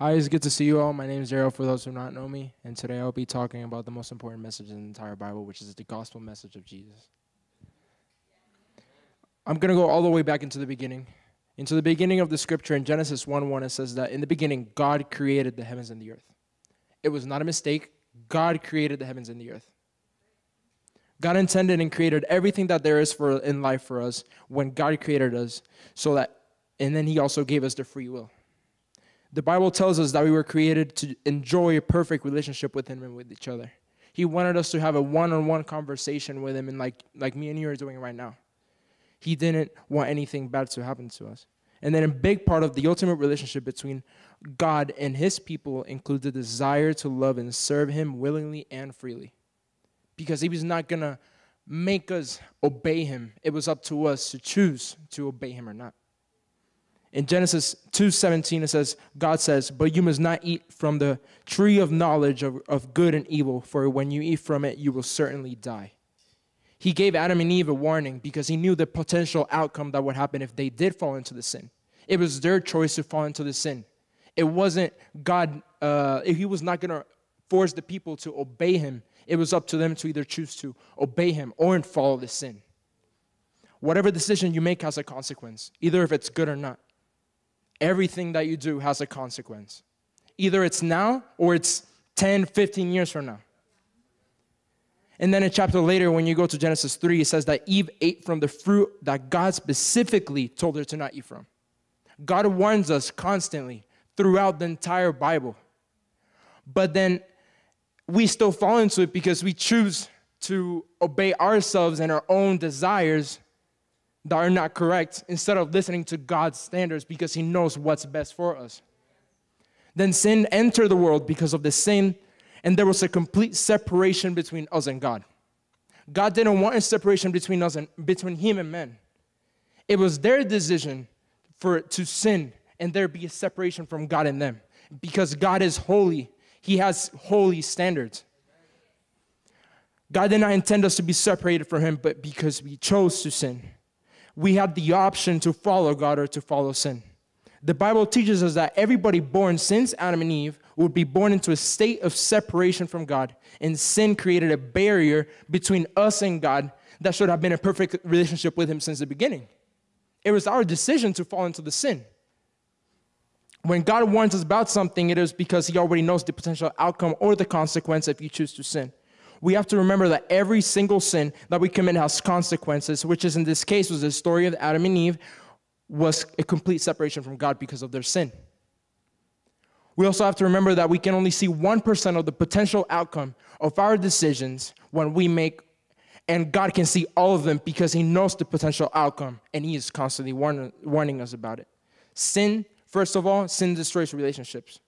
Hi, it's good to see you all. My name is Daryl, for those who do not know me, and today I'll be talking about the most important message in the entire Bible, which is the gospel message of Jesus. I'm going to go all the way back into the beginning. Into the beginning of the scripture in Genesis 1 1, it says that in the beginning, God created the heavens and the earth. It was not a mistake. God created the heavens and the earth. God intended and created everything that there is for in life for us when God created us, so that, and then He also gave us the free will. The Bible tells us that we were created to enjoy a perfect relationship with Him and with each other. He wanted us to have a one-on-one conversation with Him, and like like me and you are doing right now. He didn't want anything bad to happen to us. And then a big part of the ultimate relationship between God and His people includes the desire to love and serve Him willingly and freely, because He was not gonna make us obey Him. It was up to us to choose to obey Him or not. In Genesis 2:17 it says God says, "But you must not eat from the tree of knowledge of, of good and evil, for when you eat from it you will certainly die." He gave Adam and Eve a warning because he knew the potential outcome that would happen if they did fall into the sin. It was their choice to fall into the sin. It wasn't God uh, he was not going to force the people to obey him. It was up to them to either choose to obey him or follow the sin. Whatever decision you make has a consequence, either if it's good or not everything that you do has a consequence. Either it's now or it's 10, 15 years from now. And then a chapter later, when you go to Genesis 3, it says that Eve ate from the fruit that God specifically told her to not eat from. God warns us constantly throughout the entire Bible. But then we still fall into it because we choose to obey ourselves and our own desires that are not correct instead of listening to God's standards because He knows what's best for us. Then sin entered the world because of the sin, and there was a complete separation between us and God. God didn't want a separation between us and between Him and men. It was their decision for to sin and there be a separation from God and them because God is holy. He has holy standards. God did not intend us to be separated from Him, but because we chose to sin we had the option to follow God or to follow sin. The Bible teaches us that everybody born since Adam and Eve would be born into a state of separation from God. And sin created a barrier between us and God that should have been a perfect relationship with Him since the beginning. It was our decision to fall into the sin. When God warns us about something, it is because He already knows the potential outcome or the consequence if you choose to sin we have to remember that every single sin that we commit has consequences, which is in this case was the story of Adam and Eve, was a complete separation from God because of their sin. We also have to remember that we can only see 1% of the potential outcome of our decisions when we make, and God can see all of them because He knows the potential outcome and He is constantly warn, warning us about it. Sin, first of all, sin destroys relationships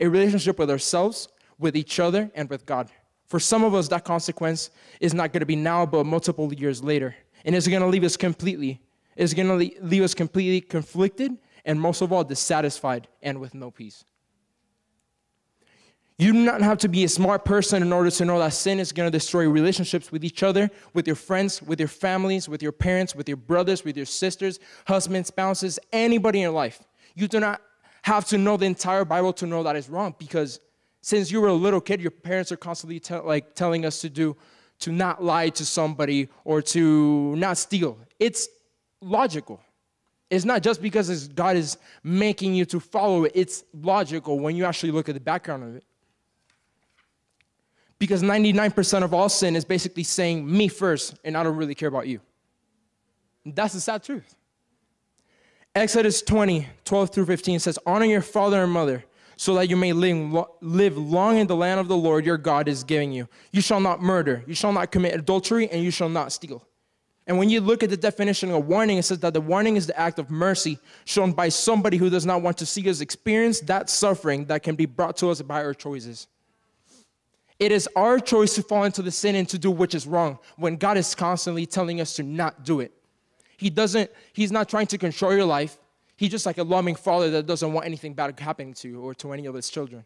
a relationship with ourselves, with each other, and with God. For some of us, that consequence is not going to be now, but multiple years later. And it's going to leave us completely. It's going to leave us completely conflicted and most of all, dissatisfied and with no peace. You do not have to be a smart person in order to know that sin is going to destroy relationships with each other, with your friends, with your families, with your parents, with your brothers, with your sisters, husbands, spouses, anybody in your life. You do not have to know the entire Bible to know that is wrong because since you were a little kid, your parents are constantly te like telling us to do, to not lie to somebody or to not steal. It's logical. It's not just because God is making you to follow it. It's logical when you actually look at the background of it. Because 99% of all sin is basically saying me first and I don't really care about you. That's the sad truth. Exodus 20, 12 through 15 says, Honor your father and mother so that you may live long in the land of the Lord your God is giving you. You shall not murder, you shall not commit adultery, and you shall not steal. And when you look at the definition of warning, it says that the warning is the act of mercy shown by somebody who does not want to see us experience that suffering that can be brought to us by our choices. It is our choice to fall into the sin and to do which is wrong when God is constantly telling us to not do it. He doesn't, He's not trying to control your life. He's just like a loving father that doesn't want anything bad happening to you or to any of his children.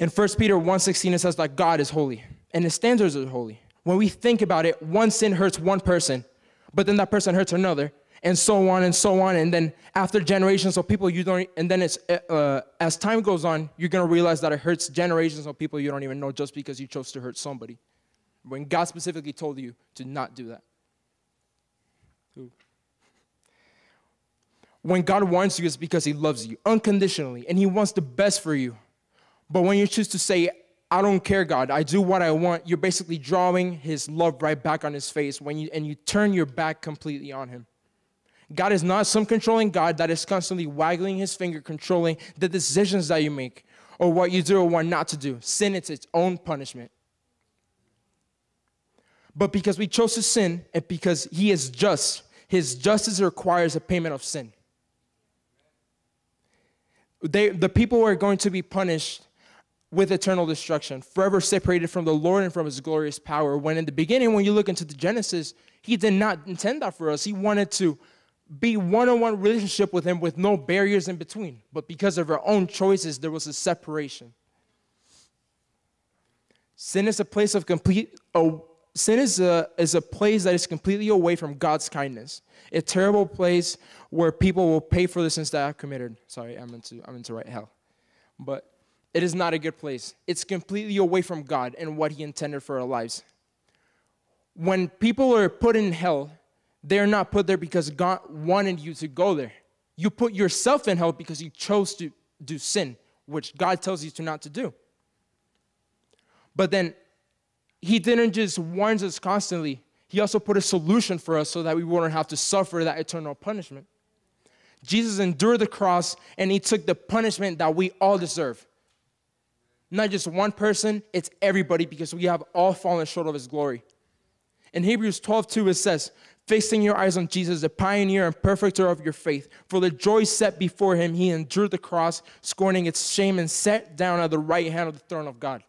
In 1 Peter 1.16, it says that God is holy and his standards are holy. When we think about it, one sin hurts one person, but then that person hurts another, and so on and so on. And then after generations of people, you don't, and then it's, uh, uh, as time goes on, you're going to realize that it hurts generations of people you don't even know just because you chose to hurt somebody. When God specifically told you to not do that. Ooh. When God wants you, it's because He loves you unconditionally and He wants the best for you. But when you choose to say, I don't care, God, I do what I want, you're basically drawing His love right back on His face when you, and you turn your back completely on Him. God is not some controlling God that is constantly waggling His finger, controlling the decisions that you make or what you do or what not to do. Sin is its own punishment. But because we chose to sin and because He is just, His justice requires a payment of sin they, the people are going to be punished with eternal destruction, forever separated from the Lord and from his glorious power. When in the beginning, when you look into the Genesis, he did not intend that for us. He wanted to be one-on-one relationship with him with no barriers in between. But because of our own choices, there was a separation. Sin is a place of complete oh, Sin is a, is a place that is completely away from God's kindness. A terrible place where people will pay for the sins that I've committed. Sorry, I'm into, I'm into right hell. But it is not a good place. It's completely away from God and what He intended for our lives. When people are put in hell, they're not put there because God wanted you to go there. You put yourself in hell because you chose to do sin, which God tells you to not to do. But then he didn't just warn us constantly, he also put a solution for us so that we wouldn't have to suffer that eternal punishment. Jesus endured the cross and he took the punishment that we all deserve. Not just one person, it's everybody because we have all fallen short of his glory. In Hebrews 12, 2, it says, Fixing your eyes on Jesus, the pioneer and perfecter of your faith. For the joy set before him, he endured the cross, scorning its shame, and sat down at the right hand of the throne of God.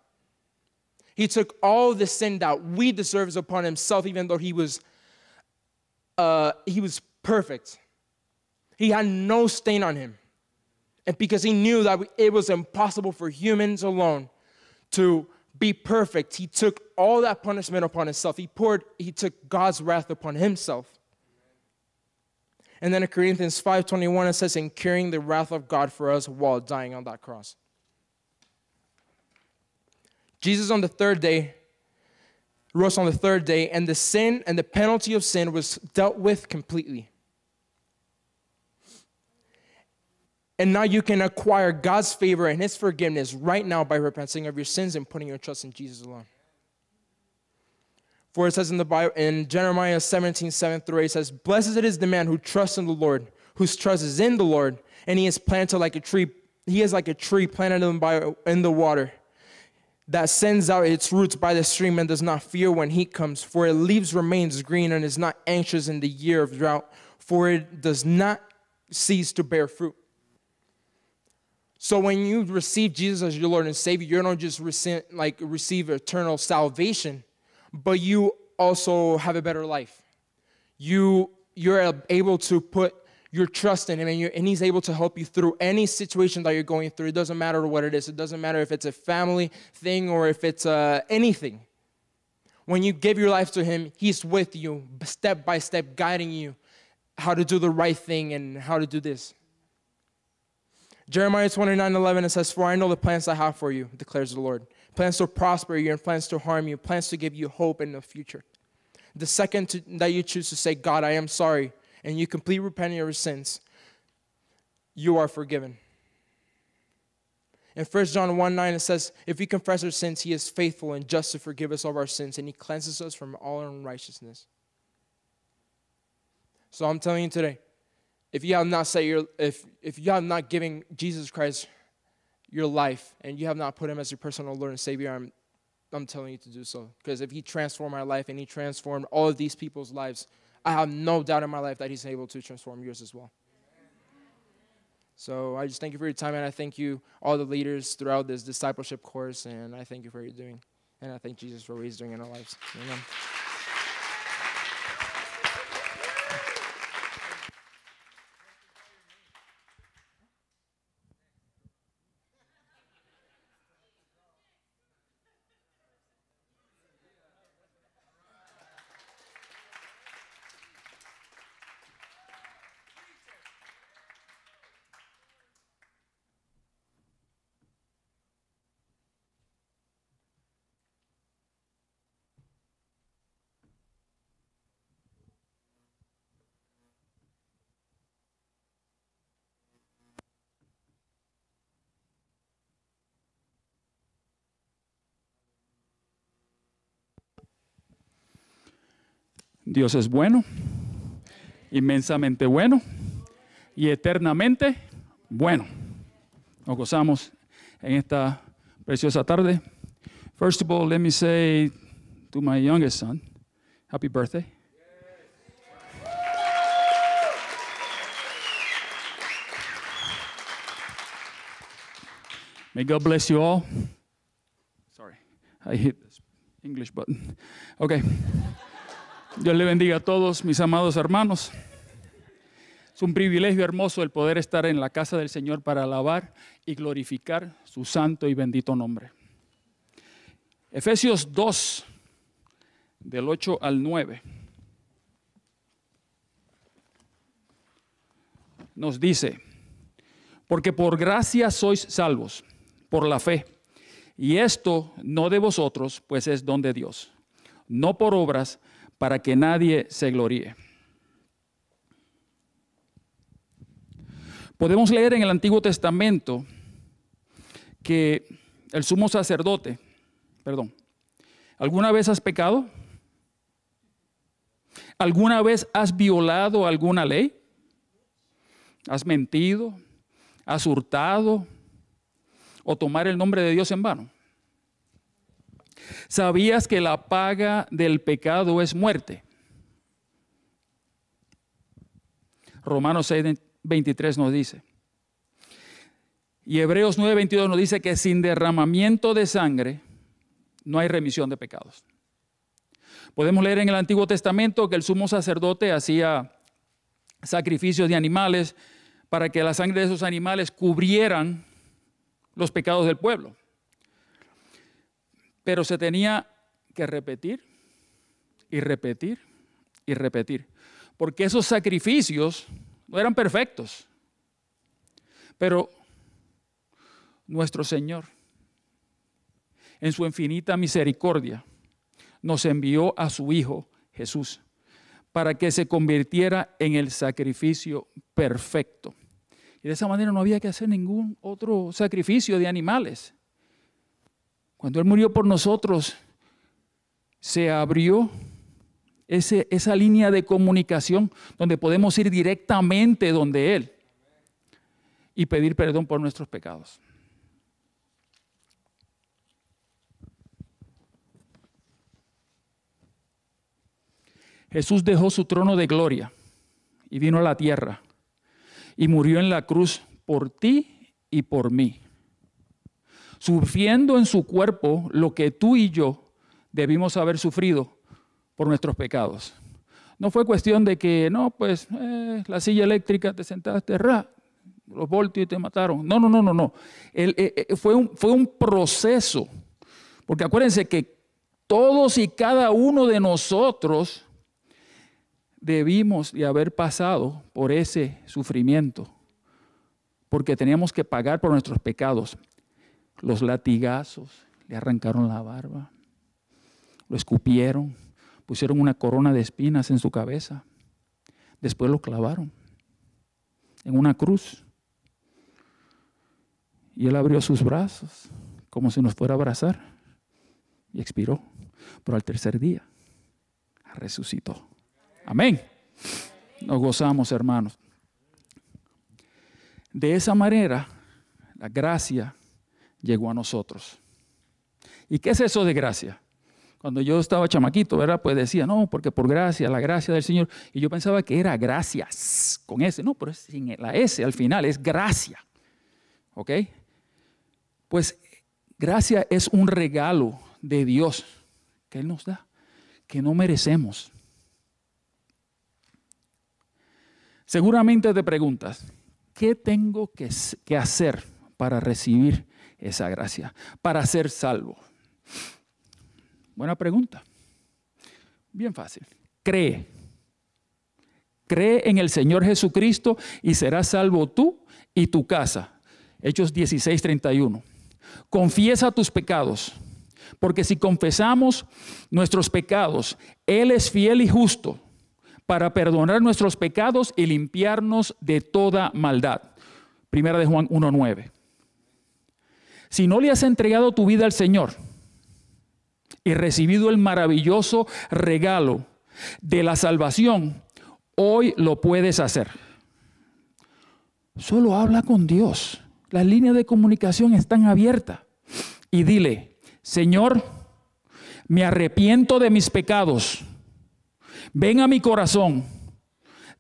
He took all the sin that we deserve upon himself, even though he was, uh, he was perfect. He had no stain on him. And because he knew that it was impossible for humans alone to be perfect, he took all that punishment upon himself. He poured, he took God's wrath upon himself. And then in Corinthians 5:21 it says, "Incurring the wrath of God for us while dying on that cross." Jesus on the third day rose on the third day, and the sin and the penalty of sin was dealt with completely. And now you can acquire God's favor and His forgiveness right now by repenting of your sins and putting your trust in Jesus alone. For it says in the Bible in Jeremiah 17, 7 through 8, it says, Blessed it is the man who trusts in the Lord, whose trust is in the Lord, and he is planted like a tree, he is like a tree planted in, by, in the water that sends out its roots by the stream and does not fear when heat comes, for it leaves remains green and is not anxious in the year of drought, for it does not cease to bear fruit. So when you receive Jesus as your Lord and Savior, you don't just receive, like receive eternal salvation, but you also have a better life. You you're able to put you're trusting him and, you're, and he's able to help you through any situation that you're going through. It doesn't matter what it is, it doesn't matter if it's a family thing or if it's uh, anything. When you give your life to him, he's with you step by step, guiding you how to do the right thing and how to do this. Jeremiah 29 11, it says, For I know the plans I have for you, declares the Lord. Plans to prosper you and plans to harm you, plans to give you hope in the future. The second to, that you choose to say, God, I am sorry, and you completely repent of your sins, you are forgiven. In 1 John 1 9, it says, If we confess our sins, he is faithful and just to forgive us all our sins, and he cleanses us from all unrighteousness. So I'm telling you today, if you have not set your if if you have not given Jesus Christ your life and you have not put him as your personal Lord and Savior, I'm I'm telling you to do so. Because if he transformed my life and he transformed all of these people's lives, I have no doubt in my life that He's able to transform yours as well. So I just thank you for your time, and I thank you, all the leaders throughout this discipleship course, and I thank you for your doing. And I thank Jesus for what He's doing in our lives. Amen. Dios es bueno, inmensamente bueno y eternamente bueno. Nos gozamos en esta preciosa tarde. First of all, let me say to my youngest son, happy birthday. May God bless you all. Sorry, I hit this English button. Okay. Dios le bendiga a todos mis amados hermanos. Es un privilegio hermoso el poder estar en la casa del Señor para alabar y glorificar su santo y bendito nombre. Efesios 2, del 8 al 9, nos dice, porque por gracia sois salvos, por la fe, y esto no de vosotros, pues es don de Dios, no por obras, para que nadie se gloríe. Podemos leer en el Antiguo Testamento que el sumo sacerdote, perdón, ¿alguna vez has pecado? ¿Alguna vez has violado alguna ley? ¿Has mentido? ¿Has hurtado? ¿O tomar el nombre de Dios en vano? ¿Sabías que la paga del pecado es muerte? Romanos 6, 23 nos dice. Y Hebreos 9, nos dice que sin derramamiento de sangre no hay remisión de pecados. Podemos leer en el Antiguo Testamento que el sumo sacerdote hacía sacrificios de animales para que la sangre de esos animales cubrieran los pecados del pueblo. Pero se tenía que repetir y repetir y repetir. Porque esos sacrificios no eran perfectos. Pero nuestro Señor, en su infinita misericordia, nos envió a su Hijo Jesús para que se convirtiera en el sacrificio perfecto. Y de esa manera no había que hacer ningún otro sacrificio de animales. Cuando Él murió por nosotros, se abrió esa línea de comunicación donde podemos ir directamente donde Él y pedir perdón por nuestros pecados. Jesús dejó su trono de gloria y vino a la tierra y murió en la cruz por ti y por mí sufriendo en su cuerpo lo que tú y yo debimos haber sufrido por nuestros pecados. No fue cuestión de que, no, pues eh, la silla eléctrica te sentaste, ra, los voltios y te mataron. No, no, no, no, no. Eh, eh, fue, un, fue un proceso. Porque acuérdense que todos y cada uno de nosotros debimos de haber pasado por ese sufrimiento. Porque teníamos que pagar por nuestros pecados los latigazos, le arrancaron la barba, lo escupieron, pusieron una corona de espinas en su cabeza, después lo clavaron en una cruz. Y él abrió sus brazos como si nos fuera a abrazar y expiró. Pero al tercer día resucitó. Amén. Nos gozamos, hermanos. De esa manera, la gracia llegó a nosotros. ¿Y qué es eso de gracia? Cuando yo estaba chamaquito, ¿verdad? Pues decía, no, porque por gracia, la gracia del Señor. Y yo pensaba que era gracias con S. No, pero sin la S al final, es gracia. ¿Ok? Pues gracia es un regalo de Dios que Él nos da, que no merecemos. Seguramente te preguntas, ¿qué tengo que, que hacer para recibir esa gracia para ser salvo? Buena pregunta. Bien fácil. Cree. Cree en el Señor Jesucristo y serás salvo tú y tu casa. Hechos 16, 31. Confiesa tus pecados, porque si confesamos nuestros pecados, Él es fiel y justo para perdonar nuestros pecados y limpiarnos de toda maldad. Primera de Juan 1.9. Si no le has entregado tu vida al Señor y recibido el maravilloso regalo de la salvación, hoy lo puedes hacer. Solo habla con Dios. Las líneas de comunicación están abiertas. Y dile, Señor, me arrepiento de mis pecados. Ven a mi corazón.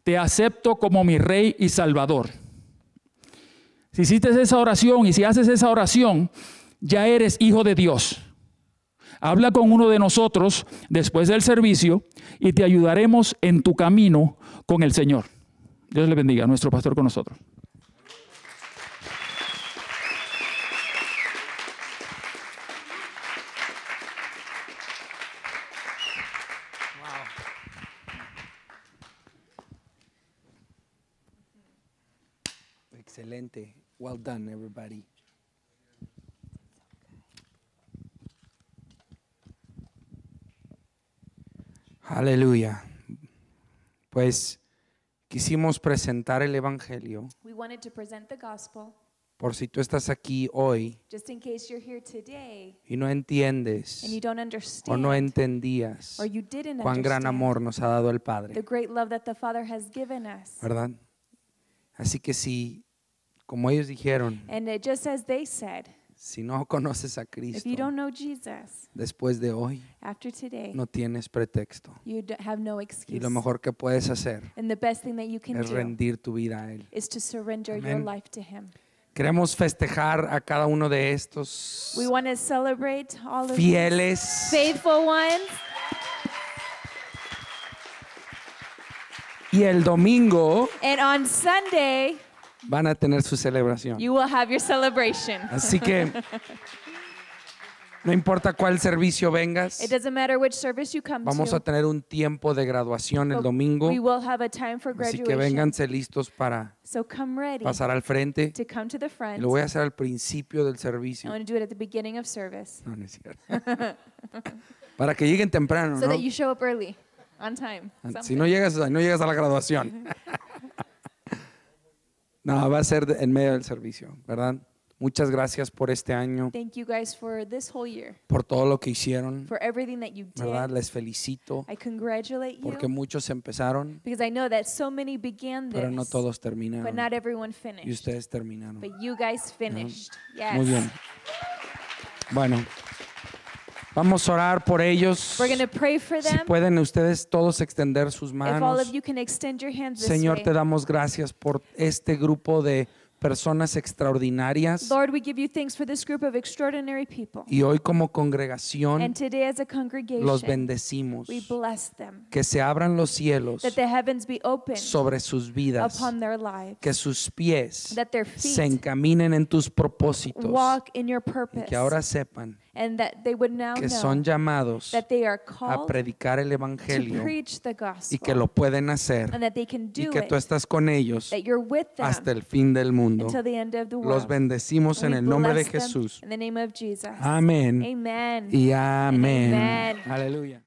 Te acepto como mi Rey y Salvador. Si hiciste esa oración y si haces esa oración, ya eres hijo de Dios. Habla con uno de nosotros después del servicio y te ayudaremos en tu camino con el Señor. Dios le bendiga a nuestro pastor con nosotros. Excelente. Well done, everybody. Aleluya. Pues quisimos presentar el Evangelio. Por si tú estás aquí hoy y no entiendes o no entendías cuán gran amor nos ha dado el Padre. ¿Verdad? Así que si como ellos dijeron. Si no conoces a Cristo, después de hoy, no tienes pretexto. Y lo mejor que puedes hacer es rendir tu vida a Él. Queremos festejar a cada uno de estos fieles. faithful Y el domingo, van a tener su celebración. Así que no importa cuál servicio vengas. vamos a tener un tiempo de graduación el domingo. Así que vénganse listos para pasar al frente. lo voy a hacer al principio del servicio. No, es cierto. para que lleguen temprano, Si no llegas, no llegas a la graduación. No, va a ser en medio del servicio, ¿verdad? Muchas gracias por este año. Thank you guys for this whole year. Por todo lo que hicieron. For everything that you did. ¿Verdad? Les felicito. I congratulate porque you, muchos empezaron. Because I know that so many began this, pero no todos terminaron. But not everyone finished. Y ustedes terminaron. But you guys finished. ¿no? Yes. Muy bien. Bueno. Vamos a orar por ellos. Si pueden ustedes todos extender sus manos. Señor, te damos gracias por este grupo de personas extraordinarias. Y hoy como congregación los bendecimos. Que se abran los cielos sobre sus vidas. Que sus pies se encaminen en tus propósitos. Que ahora sepan que son llamados a predicar el Evangelio y que lo pueden hacer y que tú estás con ellos hasta el fin del mundo. Los bendecimos en el nombre de Jesús. Amén. Y amén. Aleluya.